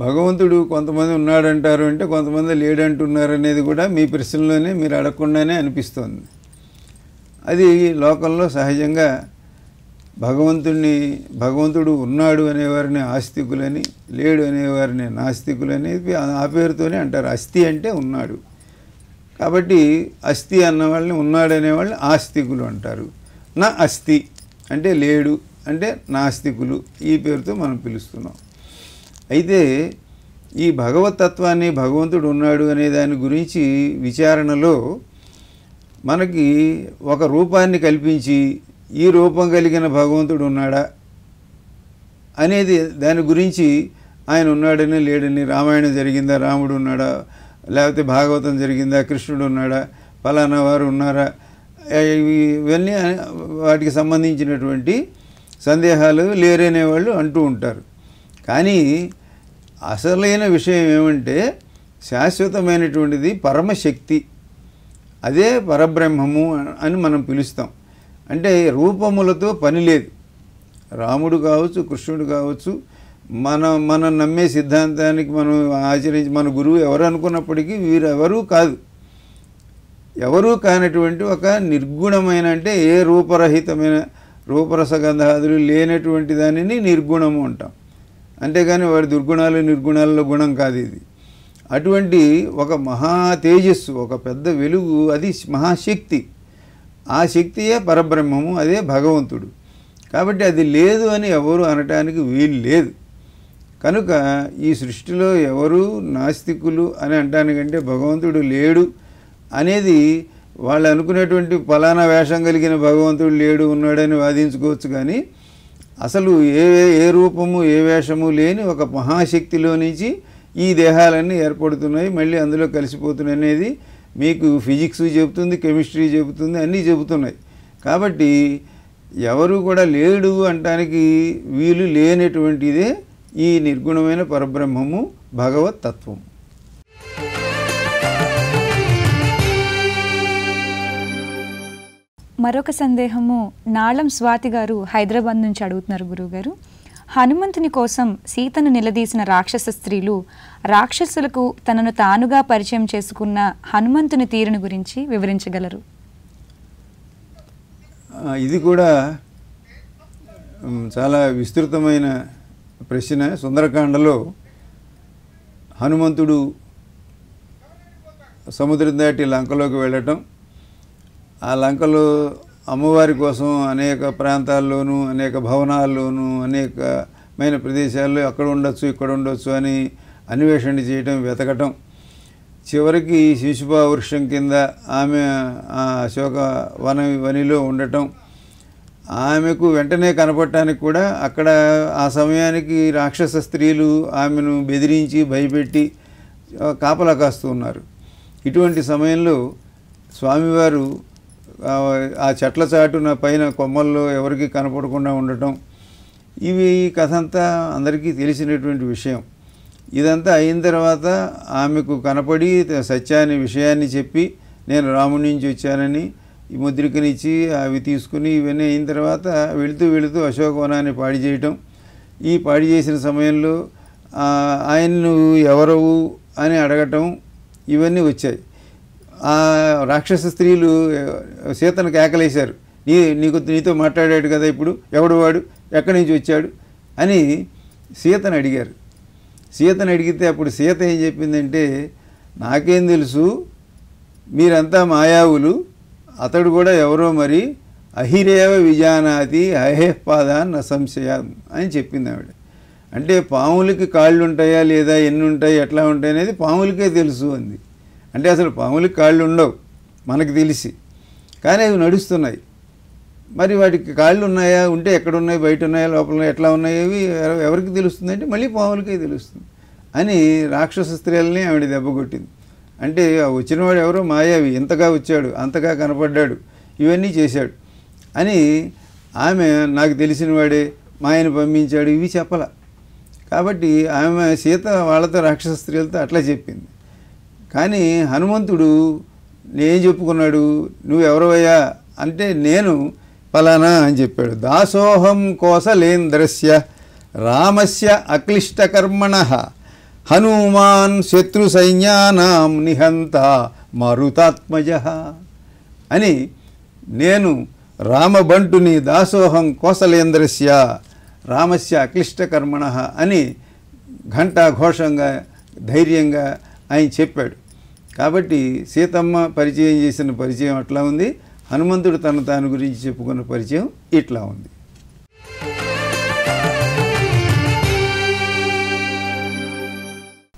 భగవంతుడు కొంతమంది ఉన్నాడంటారు అంటే కొంతమంది లేడంటున్నారు అనేది కూడా మీ ప్రశ్నలోనే మీరు అడగకుండానే అనిపిస్తుంది అది లోకంలో సహజంగా భగవంతుడిని భగవంతుడు ఉన్నాడు అనేవారిని ఆస్తికులని లేడు అనేవారిని నాస్తికులని ఆ పేరుతోనే అంటారు అస్థి అంటే ఉన్నాడు కాబట్టి అస్థి అన్న వాళ్ళని ఉన్నాడనే వాళ్ళని ఆస్తికులు అంటారు నా అస్థి అంటే లేడు అంటే నాస్తికులు ఈ పేరుతో మనం పిలుస్తున్నాం అయితే ఈ భగవతత్వాన్ని భగవంతుడు ఉన్నాడు అనే దాని గురించి విచారణలో మనకి ఒక రూపాన్ని కల్పించి ఈ రూపం కలిగిన భగవంతుడు ఉన్నాడా అనేది దాని గురించి ఆయన ఉన్నాడని లేడని రామాయణం జరిగిందా రాముడు ఉన్నాడా లేకపోతే భాగవతం జరిగిందా కృష్ణుడు ఉన్నాడా ఫలానా వారు ఉన్నారా ఇవన్నీ వాటికి సంబంధించినటువంటి సందేహాలు లేరనే వాళ్ళు అంటూ ఉంటారు కానీ అసలైన విషయం ఏమంటే శాశ్వతమైనటువంటిది పరమశక్తి అదే పరబ్రహ్మము అని మనం పిలుస్తాం అంటే రూపములతో పని లేదు రాముడు కావచ్చు కృష్ణుడు కావచ్చు మన మనం నమ్మే సిద్ధాంతానికి మనం ఆచరించి మన గురువు ఎవరు అనుకున్నప్పటికీ వీరెవరూ కాదు ఎవరూ కానటువంటి ఒక నిర్గుణమైన అంటే ఏ రూపరహితమైన రూపరసగంధాదులు లేనటువంటి దానిని నిర్గుణము అంటాం అంతేగాని వాడి దుర్గుణాలు నిర్గుణాలలో గుణం కాదు ఇది అటువంటి ఒక మహా తేజస్సు ఒక పెద్ద వెలుగు అది మహాశక్తి ఆ శక్తియే పరబ్రహ్మము అదే భగవంతుడు కాబట్టి అది లేదు అని ఎవరు అనటానికి వీలు లేదు కనుక ఈ సృష్టిలో ఎవరు నాస్తికులు అని అంటానికంటే భగవంతుడు లేడు అనేది వాళ్ళు అనుకునేటువంటి ఫలానా వేషం కలిగిన భగవంతుడు లేడు ఉన్నాడని వాదించుకోవచ్చు కానీ అసలు ఏ ఏ రూపము ఏ వేషము లేని ఒక మహాశక్తిలో నుంచి ఈ దేహాలన్నీ ఏర్పడుతున్నాయి మళ్ళీ అందులో కలిసిపోతున్నాయి అనేది మీకు ఫిజిక్స్ చెబుతుంది కెమిస్ట్రీ చెబుతుంది అన్నీ చెబుతున్నాయి కాబట్టి ఎవరు కూడా లేడు అంటానికి వీలు లేనటువంటిదే ఈ నిర్గుణమైన పరబ్రహ్మము భగవత్ తత్వము మరొక సందేహము నాళం స్వాతి గారు హైదరాబాద్ నుంచి అడుగుతున్నారు గురువుగారు హనుమంతుని కోసం సీతను నిలదీసిన రాక్షస స్త్రీలు రాక్షసులకు తనను తానుగా పరిచయం చేసుకున్న హనుమంతుని తీరును గురించి వివరించగలరు ఇది కూడా చాలా విస్తృతమైన ప్రశ్న సుందరకాండలో హనుమంతుడు సముద్రం దాటి లంకలోకి వెళ్ళటం ఆ లంకలు అమ్మవారి కోసం అనేక ప్రాంతాల్లోనూ అనేక భవనాల్లోనూ అనేకమైన ప్రదేశాల్లో అక్కడ ఉండొచ్చు ఇక్కడ ఉండొచ్చు అని అన్వేషణ చేయటం వెతకటం చివరికి శిశుభా వృక్షం కింద ఆమె అశోక వన వనిలో ఉండటం ఆమెకు వెంటనే కనపడటానికి కూడా అక్కడ ఆ సమయానికి రాక్షస స్త్రీలు ఆమెను బెదిరించి భయపెట్టి కాపలా కాస్తూ ఉన్నారు ఇటువంటి సమయంలో స్వామివారు ఆ చెట్ల చాటున పైన కొమ్మల్లో ఎవరికి కనపడకుండా ఉండటం ఇవి ఈ కథ అంతా అందరికీ తెలిసినటువంటి విషయం ఇదంతా అయిన తర్వాత ఆమెకు కనపడి సత్యాన్ని విషయాన్ని చెప్పి నేను రాముడి నుంచి వచ్చానని ఈ ముద్రికనిచ్చి అవి తీసుకుని ఇవన్నీ అయిన తర్వాత వెళుతూ వెళుతూ అశోకవనాన్ని పాడి చేయటం ఈ పాడి చేసిన సమయంలో ఆయన్ను ఎవరవు అని అడగటం ఇవన్నీ వచ్చాయి రాక్షస స్త్రీలు సీతను కేకలేశారు నీ నీకు నీతో మాట్లాడాడు కదా ఇప్పుడు ఎవడు వాడు ఎక్కడి నుంచి వచ్చాడు అని సీతను అడిగారు సీతను అడిగితే అప్పుడు సీత ఏం చెప్పిందంటే నాకేం తెలుసు మీరంతా మాయావులు అతడు కూడా ఎవరో మరి అహిరేవ విజానాతి అహేపాదాన్ అసంశయం అని చెప్పింది ఆవిడ అంటే పాములకి కాళ్ళు ఉంటాయా లేదా ఎన్ని ఉంటాయి ఎట్లా ఉంటాయి అనేది పాములకే తెలుసు అంది అంటే అసలు పాములకి కాళ్ళు ఉండవు మనకు తెలిసి కానీ అవి నడుస్తున్నాయి మరి వాటికి కాళ్ళు ఉన్నాయా ఉంటే ఎక్కడ ఉన్నాయి బయట ఉన్నాయా లోపల ఎట్లా ఉన్నాయి అవి ఎవరికి తెలుస్తుంది అంటే మళ్ళీ పాములకే తెలుస్తుంది అని రాక్షస స్త్రీలని ఆవిడ దెబ్బ కొట్టింది అంటే వచ్చినవాడు ఎవరో మాయావి ఇంతగా వచ్చాడు అంతగా కనపడ్డాడు ఇవన్నీ చేశాడు అని ఆమె నాకు తెలిసినవాడే మాయను పంపించాడు ఇవి చెప్పల కాబట్టి ఆమె సీత వాళ్ళతో రాక్షస స్త్రీలతో అట్లా చెప్పింది కానీ హనుమంతుడు నేను చెప్పుకున్నాడు నువ్వెవరవయ్యా అంటే నేను ఫలానా అని చెప్పాడు దాసోహం కోసలేంద్రస్య రామస్య అక్లిష్టకర్మణ హనుమాన్ శత్రు సైన్యానాం నిహంత మరుతాత్మజ అని నేను రామబంటుని దాసోహం కోసలేంద్రస్య రామస్య అక్లిష్టకర్మణ అని ఘంటాఘోషంగా ధైర్యంగా ఆయన చెప్పాడు కాబట్టి సీతమ్మ పరిచయం చేసిన పరిచయం అట్లా ఉంది హనుమంతుడు తన తాను గురించి చెప్పుకున్న పరిచయం ఇట్లా ఉంది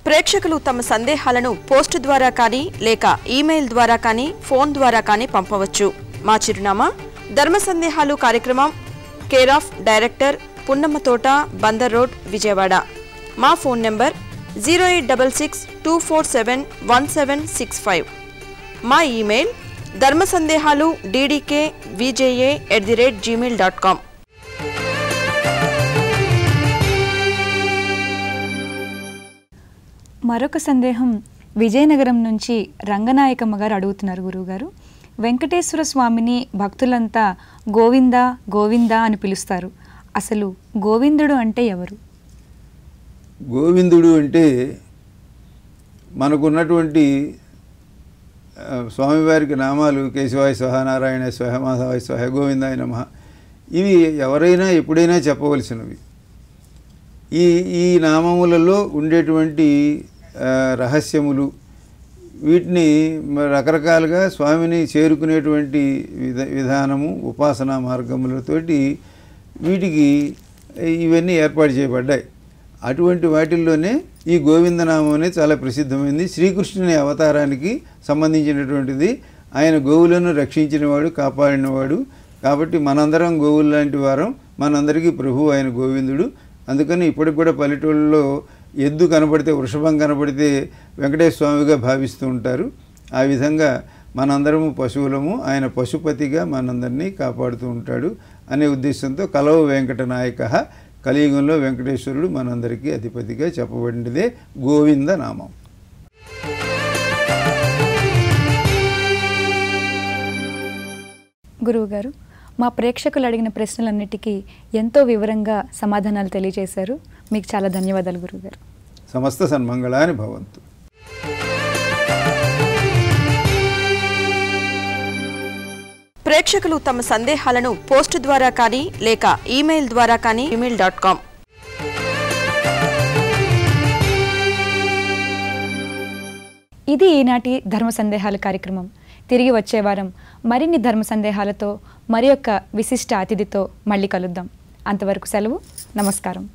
ప్రేక్షకులు తమ సందేహాలను పోస్ట్ ద్వారా కానీ లేక ఈమెయిల్ ద్వారా కానీ ఫోన్ ద్వారా కానీ పంపవచ్చు మా చిరునామా ధర్మ సందేహాలు కార్యక్రమం care of director Punnammathota Bandar road Vijayawada మా phone number zero eight double six two four seven one seven six five మా ఈమెయిల్ ధర్మ సందేహాలు DDK VJA at the rate Gmail dot com మరొక సందేహం విజయనగరం నుంచి రంగనాయకమ్మ గారు అడుగుతున్నారు గురువుగారు వెంకటేశ్వర స్వామిని భక్తులంతా గోవింద గోవింద అని పిలుస్తారు అసలు గోవిందుడు అంటే ఎవరు గోవిందుడు అంటే మనకున్నటువంటి స్వామివారికి నామాలు కేశవాయ స్వహ స్వహ మాధవాయ స్వహ గోవిందాయ నమ ఇవి ఎవరైనా ఎప్పుడైనా చెప్పవలసినవి ఈ ఈ నామములలో ఉండేటువంటి రహస్యములు వీటిని రకరకాలుగా స్వామిని చేరుకునేటువంటి విధ విధానము ఉపాసనా మార్గములతోటి వీటికి ఇవన్నీ ఏర్పాటు చేయబడ్డాయి అటువంటి వాటిల్లోనే ఈ గోవిందనామం అనేది చాలా ప్రసిద్ధమైంది శ్రీకృష్ణుని అవతారానికి సంబంధించినటువంటిది ఆయన గోవులను రక్షించినవాడు కాపాడినవాడు కాబట్టి మనందరం గోవులు లాంటి వారం మనందరికీ ప్రభు ఆయన గోవిందుడు అందుకని ఇప్పటికి కూడా పల్లెటూళ్ళలో ఎద్దు కనపడితే వృషభం కనపడితే వెంకటేశ్వర స్వామిగా భావిస్తూ ఉంటారు ఆ విధంగా మనందరము పశువులము ఆయన పశుపతిగా మనందరినీ కాపాడుతూ ఉంటాడు అనే ఉద్దేశంతో కలవ వెంకట నాయక కలియుగంలో వెంకటేశ్వరుడు మనందరికీ అధిపతిగా చెప్పబడినదే గోవింద నామం గురువుగారు మా ప్రేక్షకులు అడిగిన ప్రశ్నలన్నిటికీ ఎంతో వివరంగా సమాధానాలు తెలియజేశారు మీకు చాలా ధన్యవాదాలు గురువుగారు సమస్త సన్మంగళాని భవంతు ప్రేక్షకులు తమ సందేహాలను పోస్ట్ ద్వారా కానీ లేక ఈమెయిల్ ద్వారా కానీ ఈమెయిల్ డాట్ కామ్ ఇది ఈనాటి ధర్మ సందేహాలు కార్యక్రమం తిరిగి వచ్చే వారం మరిన్ని ధర్మ సందేహాలతో మరి యొక్క విశిష్ట అతిథితో మళ్ళీ కలుద్దాం అంతవరకు సెలవు నమస్కారం